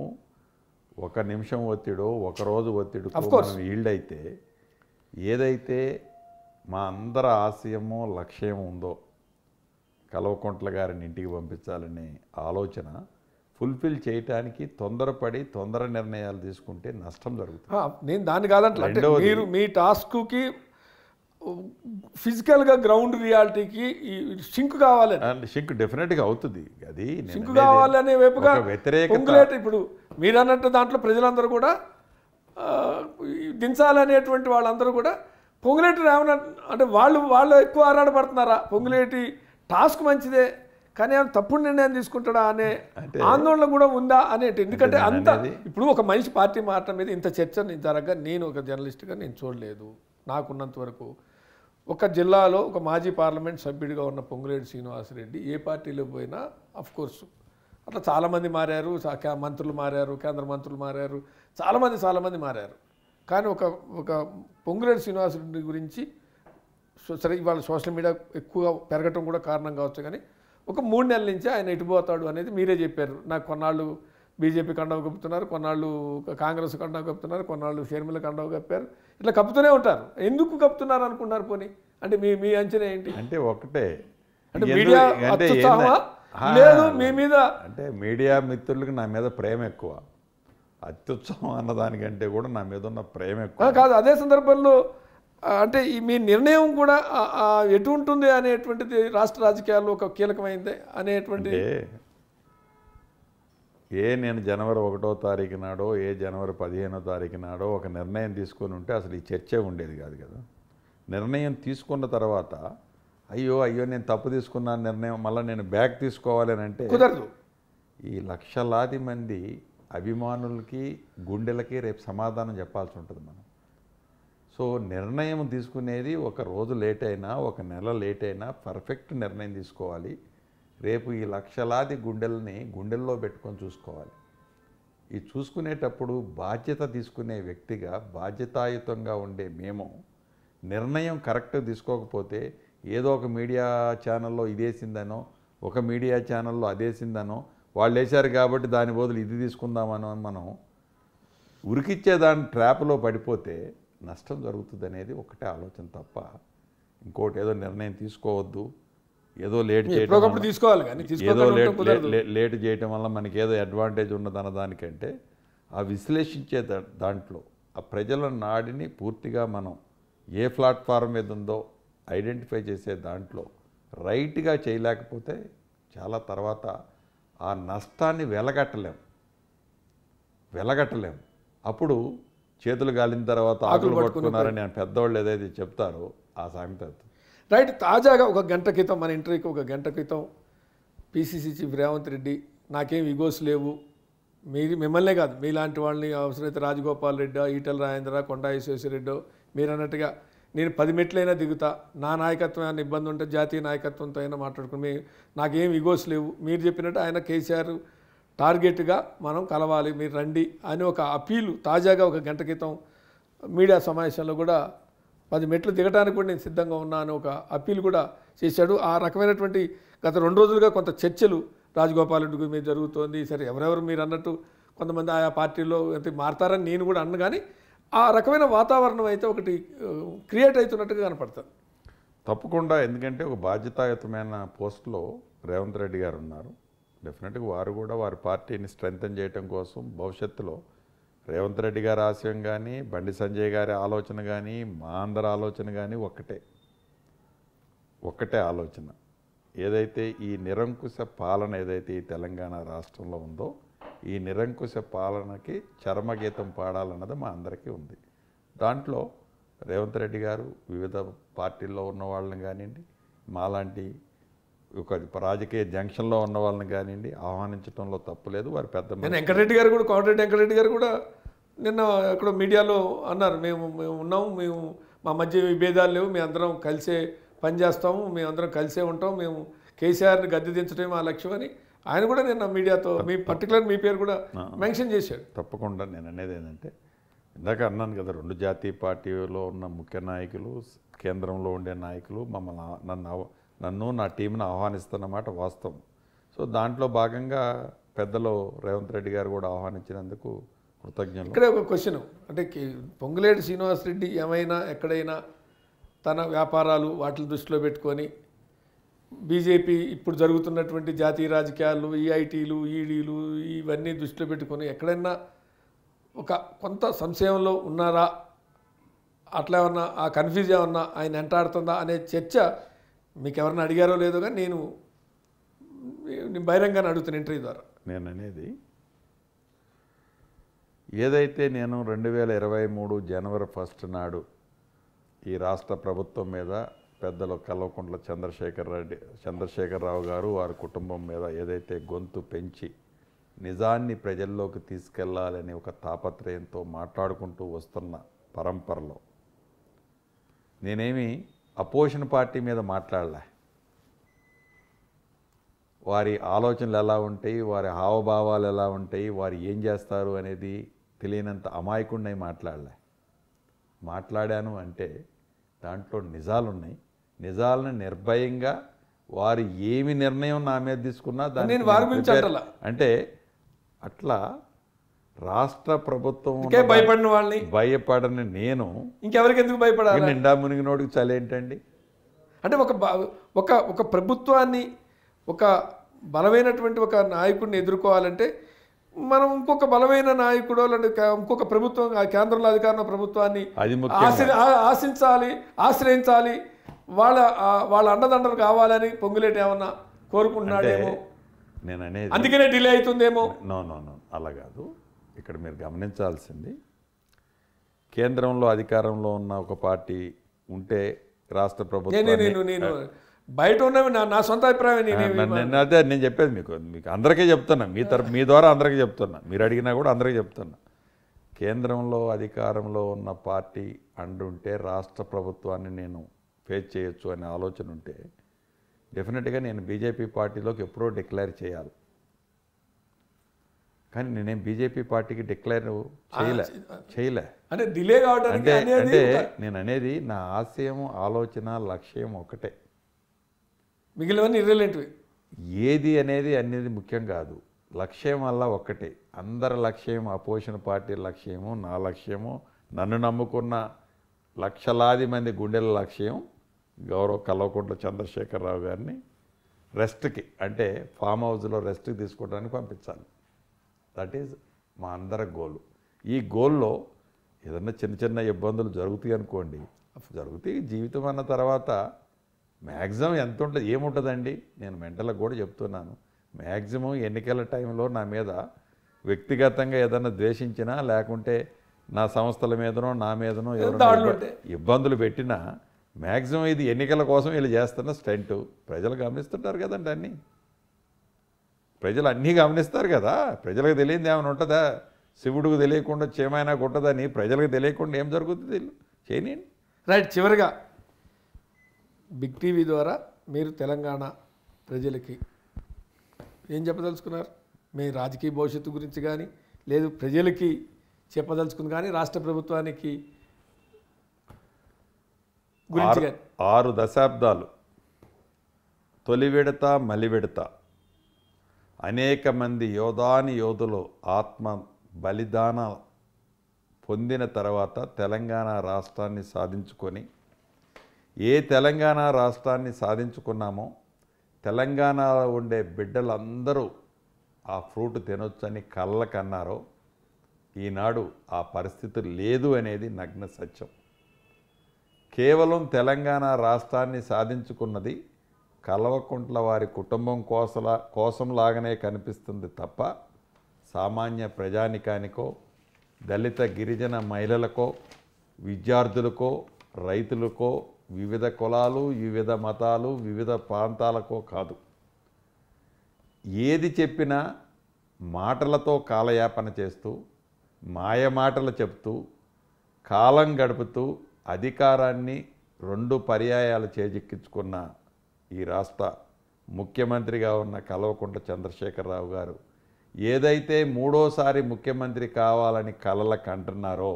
ఒక నిమిషం ఒత్తిడు ఒకరోజు ఒత్తిడి ఈల్డ్ అయితే ఏదైతే మా అందరి ఆశయమో లక్ష్యమో ఉందో కల్వకుంట్ల గారిని ఇంటికి పంపించాలనే ఆలోచన ఫుల్ఫిల్ చేయటానికి తొందరపడి తొందర నిర్ణయాలు తీసుకుంటే నష్టం జరుగుతుంది నేను దాన్ని కాదంటే మీరు మీ టాస్క్కి ఫిజికల్గా గ్రౌండ్ రియాలిటీకి షింక్ కావాలి అండ్ షింక్ డెఫినెట్గా అవుతుంది అది సింక్ కావాలనే వైపుగా వ్యతిరేక ఇప్పుడు మీరు అన్నట్టు దాంట్లో ప్రజలందరూ కూడా దించాలనేటువంటి వాళ్ళందరూ కూడా పొంగులేటి రావణ అంటే వాళ్ళు వాళ్ళు ఎక్కువ ఆరాటపడుతున్నారా పొంగులేటి టాస్క్ మంచిదే కానీ ఆయన తప్పుడు నిర్ణయం తీసుకుంటాడా అనే ఆందోళన కూడా ఉందా అనేటి ఎందుకంటే అంత ఇప్పుడు ఒక మనిషి పార్టీ మారటం మీద ఇంత చర్చ జరగగా నేను ఒక జర్నలిస్ట్గా నేను చూడలేదు నాకున్నంత వరకు ఒక జిల్లాలో ఒక మాజీ పార్లమెంట్ సభ్యుడిగా ఉన్న పొంగులేటి శ్రీనివాసరెడ్డి ఏ పార్టీలో పోయినా అఫ్కోర్సు అట్లా చాలామంది మారారు మంత్రులు మారారు కేంద్ర మంత్రులు మారారు చాలామంది చాలామంది మారారు కానీ ఒక ఒక పొంగులేడు శ్రీనివాస గురించి సరే ఇవాళ సోషల్ మీడియా ఎక్కువ పెరగటం కూడా కారణం కావచ్చు కానీ ఒక మూడు నెలల నుంచి ఆయన ఇటుపోతాడు అనేది మీరే చెప్పారు నాకు కొన్నాళ్ళు బీజేపీ కండవ కప్పుతున్నారు కొన్నాళ్ళు కాంగ్రెస్ కండవ కప్పుతున్నారు కొన్నాళ్ళు షర్మిల కండవ కప్పారు ఇట్లా కప్పుతూనే ఉంటారు ఎందుకు కప్పుతున్నారు అనుకున్నారు పోనీ అంటే మీ మీ అంచనా ఏంటి అంటే ఒకటే అంటే మీడియా లేదు మీ మీద అంటే మీడియా మిత్రులకి నా మీద ప్రేమ ఎక్కువ అత్యుత్సవం అన్నదానికంటే కూడా నా మీద ఉన్న ప్రేమ ఎక్కువ కాదు అదే సందర్భంలో అంటే ఈ మీ నిర్ణయం కూడా ఎటు ఉంటుంది అనేటువంటిది రాష్ట్ర రాజకీయాల్లో ఒక కీలకమైంది అనేటువంటి ఏ నేను జనవరి ఒకటో తారీఖు నాడో ఏ జనవరి పదిహేనో తారీఖు నాడో ఒక నిర్ణయం తీసుకొని ఉంటే అసలు ఈ చర్చే ఉండేది కాదు కదా నిర్ణయం తీసుకున్న తర్వాత అయ్యో అయ్యో నేను తప్పు తీసుకున్న నిర్ణయం మళ్ళీ నేను బ్యాక్ తీసుకోవాలి అని అంటే కుదరదు ఈ లక్షలాది మంది అభిమానులకి గుండెలకి రేపు సమాధానం చెప్పాల్సి ఉంటుంది మనం సో నిర్ణయం తీసుకునేది ఒక రోజు లేట్ అయినా ఒక నెల లేట్ అయినా పర్ఫెక్ట్ నిర్ణయం తీసుకోవాలి రేపు ఈ లక్షలాది గుండెల్ని గుండెల్లో పెట్టుకొని చూసుకోవాలి ఈ చూసుకునేటప్పుడు బాధ్యత తీసుకునే వ్యక్తిగా బాధ్యతాయుతంగా ఉండే మేము నిర్ణయం కరెక్ట్ తీసుకోకపోతే ఏదో ఒక మీడియా ఛానల్లో ఇదేసిందనో ఒక మీడియా ఛానల్లో అదేసిందనో వాళ్ళు వేశారు కాబట్టి దాని బదులు ఇది తీసుకుందామనో మనం ఉరికిచ్చే దాని ట్రాప్లో పడిపోతే నష్టం జరుగుతుంది అనేది ఒకటే ఆలోచన తప్ప ఇంకోటి ఏదో నిర్ణయం తీసుకోవద్దు ఏదో లేట్ చేయడం తీసుకోవాలి కానీ ఏదో లేట్ లేట్ చేయటం వల్ల మనకి ఏదో అడ్వాంటేజ్ ఉన్నదన్న దానికంటే ఆ విశ్లేషించే దాంట్లో ఆ ప్రజల నాడిని పూర్తిగా మనం ఏ ప్లాట్ఫారం మీద ఉందో ఐడెంటిఫై చేసే దాంట్లో రైట్గా చేయలేకపోతే చాలా తర్వాత ఆ నష్టాన్ని వెలగట్టలేం వెలగట్టలేం అప్పుడు చేతులు గాలిన తర్వాత ఆకులు పట్టుకున్నారని పెద్దవాళ్ళు ఏదైతే చెప్తారో ఆ సంగతి రైట్ తాజాగా ఒక గంట క్రితం మన ఇంటర్వ్యూకి ఒక గంట క్రితం పీసీసీ చీఫ్ రేవంత్ రెడ్డి నాకేం ఇగోస్ లేవు మీరు మిమ్మల్నే కాదు మీలాంటి వాళ్ళని అవసరమైతే రాజగోపాల్ రెడ్డి ఈటల రాజేంద్ర కొండా విశ్వేశ్వరరెడ్డి మీరు అన్నట్టుగా నేను పది మెట్లైనా దిగుతా నా నాయకత్వం ఇబ్బంది ఉంటే జాతీయ నాయకత్వంతో అయినా మాట్లాడుకుని నాకేం ఇగోస్ లేవు మీరు చెప్పినట్టు ఆయన కేసీఆర్ టార్గెట్గా మనం కలవాలి మీరు రండి అని ఒక అపీలు తాజాగా ఒక గంట క్రితం మీడియా సమావేశంలో కూడా పది మెట్లు దిగడానికి కూడా నేను సిద్ధంగా ఉన్నా అని ఒక అప్పీల్ కూడా చేశాడు ఆ రకమైనటువంటి గత రెండు రోజులుగా కొంత చర్చలు రాజగోపాల్ రెడ్డి మీద జరుగుతోంది సరే ఎవరెవరు మీరు అన్నట్టు కొంతమంది ఆయా పార్టీలో ఎంత మారతారని నేను కూడా అన్న కానీ ఆ రకమైన వాతావరణం అయితే ఒకటి క్రియేట్ అవుతున్నట్టుగా కనపడతారు తప్పకుండా ఎందుకంటే ఒక బాధ్యతాయుతమైన పోస్ట్లో రేవంత్ రెడ్డి గారు ఉన్నారు డెఫినెట్గా వారు కూడా వారి పార్టీని స్ట్రెంగ్తన్ చేయడం కోసం భవిష్యత్తులో రేవంత్ రెడ్డి గారి ఆశయం కానీ బండి సంజయ్ గారి ఆలోచన కానీ మా అందరి ఆలోచన కానీ ఒక్కటే ఒక్కటే ఆలోచన ఏదైతే ఈ నిరంకుశ పాలన ఏదైతే ఈ తెలంగాణ రాష్ట్రంలో ఉందో ఈ నిరంకుశ పాలనకి చర్మగీతం పాడాలన్నది మా అందరికీ ఉంది దాంట్లో రేవంత్ రెడ్డి గారు వివిధ పార్టీల్లో ఉన్న వాళ్ళని కానివ్వండి మాలాంటి ఒక రాజకీయ జంక్షన్లో ఉన్న వాళ్ళని కానివ్వండి ఆహ్వానించడంలో తప్పులేదు వారి పెద్ద వెంకటరెడ్డి గారు కూడా కోమటిరెడ్డి వెంకటరెడ్డి గారు కూడా నిన్న అక్కడ మీడియాలో అన్నారు మేము మేము ఉన్నాము మేము మా మధ్య విభేదాలు లేవు మేము అందరం కలిసే పనిచేస్తాము మేమందరం కలిసే ఉంటాం మేము కేసీఆర్ని గద్దె దించడమే మా లక్ష్యం అని ఆయన కూడా నిన్న మీడియాతో మీ పర్టికులర్ మీ పేరు కూడా మెన్షన్ చేశాడు తప్పకుండా నేను అనేది ఏంటంటే ఇందాక అన్నాను కదా రెండు జాతీయ పార్టీలో ఉన్న ముఖ్య నాయకులు కేంద్రంలో ఉండే నాయకులు మమ్మల్ని నన్ను నన్ను నా టీంను ఆహ్వానిస్తున్నమాట వాస్తవం సో దాంట్లో భాగంగా పెద్దలు రేవంత్ రెడ్డి గారు కూడా ఆహ్వానించినందుకు కృతజ్ఞత ఇక్కడ ఒక క్వశ్చన్ అంటే పొంగులేటి శ్రీనివాసరెడ్డి ఏమైనా ఎక్కడైనా తన వ్యాపారాలు వాటిని దృష్టిలో పెట్టుకొని బీజేపీ ఇప్పుడు జరుగుతున్నటువంటి జాతీయ రాజకీయాలు ఈఐటీలు e ఈడీలు e ఇవన్నీ దృష్టిలో పెట్టుకొని ఎక్కడైనా ఒక కొంత సంశయంలో ఉన్నారా అట్లా ఏమన్నా ఆ కన్ఫ్యూజ్ ఏమన్నా ఆయన ఎంటాడుతుందా అనే చర్చ మీకు ఎవరన్నా అడిగారో లేదో కానీ నేను బహిరంగంగా బహిరంగానే ఇంటర్వ్యూ ద్వారా నేను అనేది ఏదైతే నేను రెండు వేల ఇరవై మూడు జనవరి ఫస్ట్ నాడు ఈ రాష్ట్ర ప్రభుత్వం మీద పెద్దలు కల్వకుంట్ల చంద్రశేఖర్ రెడ్డి చంద్రశేఖరరావు గారు వారి కుటుంబం మీద ఏదైతే గొంతు పెంచి నిజాన్ని ప్రజల్లోకి తీసుకెళ్లాలని ఒక తాపత్రయంతో మాట్లాడుకుంటూ వస్తున్న పరంపరలో నేనేమి అపోజిషన్ పార్టీ మీద మాట్లాడలే వారి ఆలోచనలు ఎలా ఉంటాయి వారి హావభావాలు ఎలా ఉంటాయి వారు ఏం చేస్తారు అనేది తెలియనంత అమాయకుండా మాట్లాడలే మాట్లాడాను అంటే దాంట్లో నిజాలున్నాయి నిజాలను నిర్భయంగా వారు ఏమి నిర్ణయం నా మీద తీసుకున్నా దాన్ని వారి గురించి అంటే అట్లా రాష్ట్ర ప్రభుత్వం భయపడిన వాళ్ళని భయపడని నేను ఇంకెవరికి ఎందుకు భయపడాలి నిండా మునిగినోడికి చలేంటండి అంటే ఒక ఒక ఒక ప్రభుత్వాన్ని ఒక బలమైనటువంటి ఒక నాయకుడిని ఎదుర్కోవాలంటే మనం ఇంకొక బలమైన నాయకుడు లేదా ఇంకొక ప్రభుత్వం కేంద్రంలో అధికారంలో ప్రభుత్వాన్ని ఆశించాలి ఆశ్రయించాలి వాళ్ళ వాళ్ళ అండదండలు కావాలని పొంగులేట ఏమన్నా కోరుకుంటున్నాడేమో నేను అనేది అందుకనే డిలే అవుతుందేమో నో నో నో అలా కాదు ఇక్కడ మీరు గమనించాల్సింది కేంద్రంలో అధికారంలో ఉన్న ఒక పార్టీ ఉంటే రాష్ట్ర ప్రభుత్వం నేను నేను బయట ఉన్నవి నా సొంత అభిప్రాయం అదే నేను చెప్పేది మీకు మీకు అందరికీ చెప్తున్నా మీ తరపు మీ ద్వారా అందరికీ చెప్తున్నా మీరు అడిగినా కూడా అందరికీ చెప్తున్నా కేంద్రంలో అధికారంలో ఉన్న పార్టీ అండుంటే రాష్ట్ర ప్రభుత్వాన్ని నేను ఫేస్ చేయొచ్చు అనే ఆలోచన ఉంటే డెఫినెట్గా నేను బీజేపీ పార్టీలోకి ఎప్పుడో డిక్లేర్ చేయాలి కానీ నేనేం బీజేపీ పార్టీకి డిక్లేర్ చేయలే చేయలే అంటే డిలే అంటే అంటే నేను అనేది నా ఆశయం ఆలోచన లక్ష్యం ఒకటే మిగిలినవన్నీ ఏది అనేది అనేది ముఖ్యం కాదు లక్ష్యం వల్ల ఒక్కటే అందరి లక్ష్యం అపోజిషన్ పార్టీ లక్ష్యము నా లక్ష్యము నన్ను నమ్ముకున్న లక్షలాది మంది గుండెల లక్ష్యం గౌరవ కల్వకుంట్ల చంద్రశేఖరరావు గారిని రెస్ట్కి అంటే ఫామ్ హౌస్లో రెస్ట్కి తీసుకోవడానికి పంపించాలి దట్ ఈజ్ మా అందరి గోలు ఈ గోల్లో ఏదన్నా చిన్న చిన్న ఇబ్బందులు జరుగుతాయి అనుకోండి జరుగుతాయి జీవితం అన్న తర్వాత మ్యాక్సిమం ఎంత ఉంటుంది ఏముంటుందండి నేను మెంటల్గా కూడా చెప్తున్నాను మ్యాక్సిమం ఎన్నికల టైంలో నా మీద వ్యక్తిగతంగా ఏదన్నా ద్వేషించినా లేకుంటే నా సంస్థల మీదనో నా మీదనో ఎవరైనా ఇబ్బందులు పెట్టినా మ్యాక్సిమం ఇది ఎన్నికల కోసం వీళ్ళు చేస్తున్న స్టంటు ప్రజలు గమనిస్తుంటారు కదండి అన్ని ప్రజలు అన్నీ గమనిస్తారు కదా ప్రజలకు తెలియదు ఏమైనా ఉంటుందా శివుడికి తెలియకుండా చేయమైనా కొట్టదని ప్రజలకు తెలియకుండా ఏం జరుగుతుంది చేయని రైట్ చివరిగా బిగ్ టీవీ ద్వారా మీరు తెలంగాణ ప్రజలకి ఏం చెప్పదలుచుకున్నారు మీ రాజకీయ భవిష్యత్తు గురించి కానీ లేదు ప్రజలకి చెప్పదలుచుకుని కానీ రాష్ట్ర ప్రభుత్వానికి ఆరు దశాబ్దాలు తొలి విడత మలి విడత అనేక మంది యోధాని యోధులు ఆత్మ బలిదాన పొందిన తర్వాత తెలంగాణ రాష్ట్రాన్ని సాధించుకొని ఏ తెలంగాణ రాష్ట్రాన్ని సాధించుకున్నామో తెలంగాణలో ఉండే బిడ్డలందరూ ఆ ఫ్రూట్ తినొచ్చని కళ్ళకన్నారో ఈనాడు ఆ పరిస్థితి లేదు అనేది నగ్న సత్యం కేవలం తెలంగాణ రాష్ట్రాన్ని సాధించుకున్నది కల్వకుంట్ల వారి కుటుంబం కోసలా కోసం లాగానే కనిపిస్తుంది తప్ప సామాన్య ప్రజానికానికో దళిత గిరిజన మహిళలకో విద్యార్థులకో రైతులకో వివిధ కులాలు వివిధ మతాలు వివిధ ప్రాంతాలకో కాదు ఏది చెప్పినా మాటలతో కాలయాపన చేస్తూ మాయమాటలు చెప్తూ కాలం గడుపుతూ అధికారాన్ని రెండు పర్యాయాలు చేజిక్కించుకున్న ఈ రాష్ట్ర ముఖ్యమంత్రిగా ఉన్న కలవకుంట చంద్రశేఖరరావు గారు ఏదైతే మూడోసారి ముఖ్యమంత్రి కావాలని కలల కంటున్నారో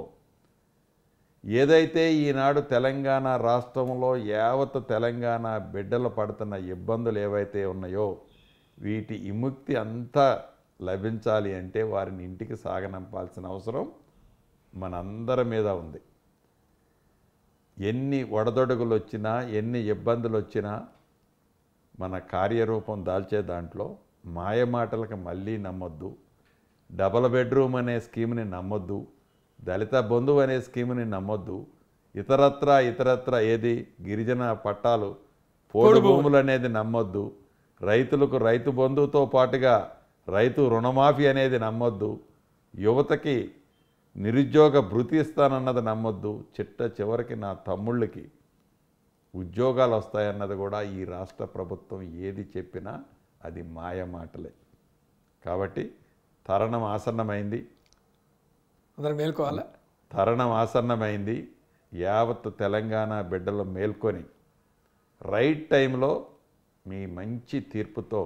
ఏదైతే ఈనాడు తెలంగాణ రాష్ట్రంలో యావత్ తెలంగాణ బిడ్డలు పడుతున్న ఇబ్బందులు ఏవైతే ఉన్నాయో వీటి విముక్తి అంతా లభించాలి అంటే వారిని ఇంటికి సాగనంపాల్సిన అవసరం మనందరి మీద ఉంది ఎన్ని వడదొడుగులు వచ్చినా ఎన్ని ఇబ్బందులు వచ్చినా మన కార్యరూపం దాల్చే దాంట్లో మాయమాటలకు మళ్ళీ నమ్మొద్దు డబల్ బెడ్రూమ్ అనే స్కీమ్ని నమ్మొద్దు దళిత బంధువు అనే స్కీమ్ని నమ్మొద్దు ఇతరత్ర ఇతరత్ర ఏది గిరిజన పట్టాలు పోడు భూములు అనేది నమ్మొద్దు రైతులకు రైతు బంధువుతో పాటుగా రైతు రుణమాఫీ అనేది నమ్మొద్దు యువతకి నిరుద్యోగ భృతి ఇస్తానన్నది నమ్మొద్దు చిట్ట చివరికి నా తమ్ముళ్ళకి ఉద్యోగాలు వస్తాయన్నది కూడా ఈ రాష్ట్ర ప్రభుత్వం ఏది చెప్పినా అది మాయ మాటలే కాబట్టి తరణం ఆసన్నమైంది అందరం మేల్కోవాలా తరణం ఆసన్నమైంది యావత్ తెలంగాణ బిడ్డలు మేల్కొని రైట్ టైంలో మీ మంచి తీర్పుతో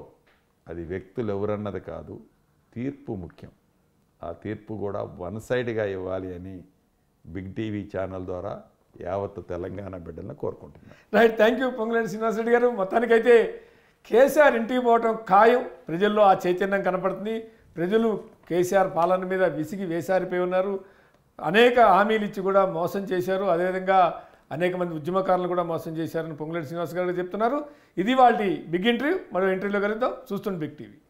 అది వ్యక్తులు ఎవరన్నది కాదు తీర్పు ముఖ్యం ఆ తీర్పు కూడా వన్ సైడ్గా ఇవ్వాలి అని బిగ్ టీవీ ఛానల్ ద్వారా యావత్ తెలంగాణ బిడ్డలను కోరుకుంటున్నాను right thank you Ponguleti Srinivasa Reddy గారు మొత్తానికైతే కేసీఆర్ ఇంటికి పోవటం ఖాయం ప్రజల్లో ఆ చైతన్యం కనపడుతుంది ప్రజలు కేసీఆర్ పాలన మీద విసిగి వేసారిపోయి ఉన్నారు అనేక హామీలు ఇచ్చి కూడా మోసం చేశారు అదేవిధంగా అనేక మంది ఉద్యమకారులు కూడా మోసం చేశారని పొంగులేని శ్రీనివాస్ గారు చెప్తున్నారు ఇది వాళ్ళ బిగ్ ఇంటర్వ్యూ మరో ఇంటర్వ్యూలో కలుద్దాం చూస్తుంది బిగ్ టీవీ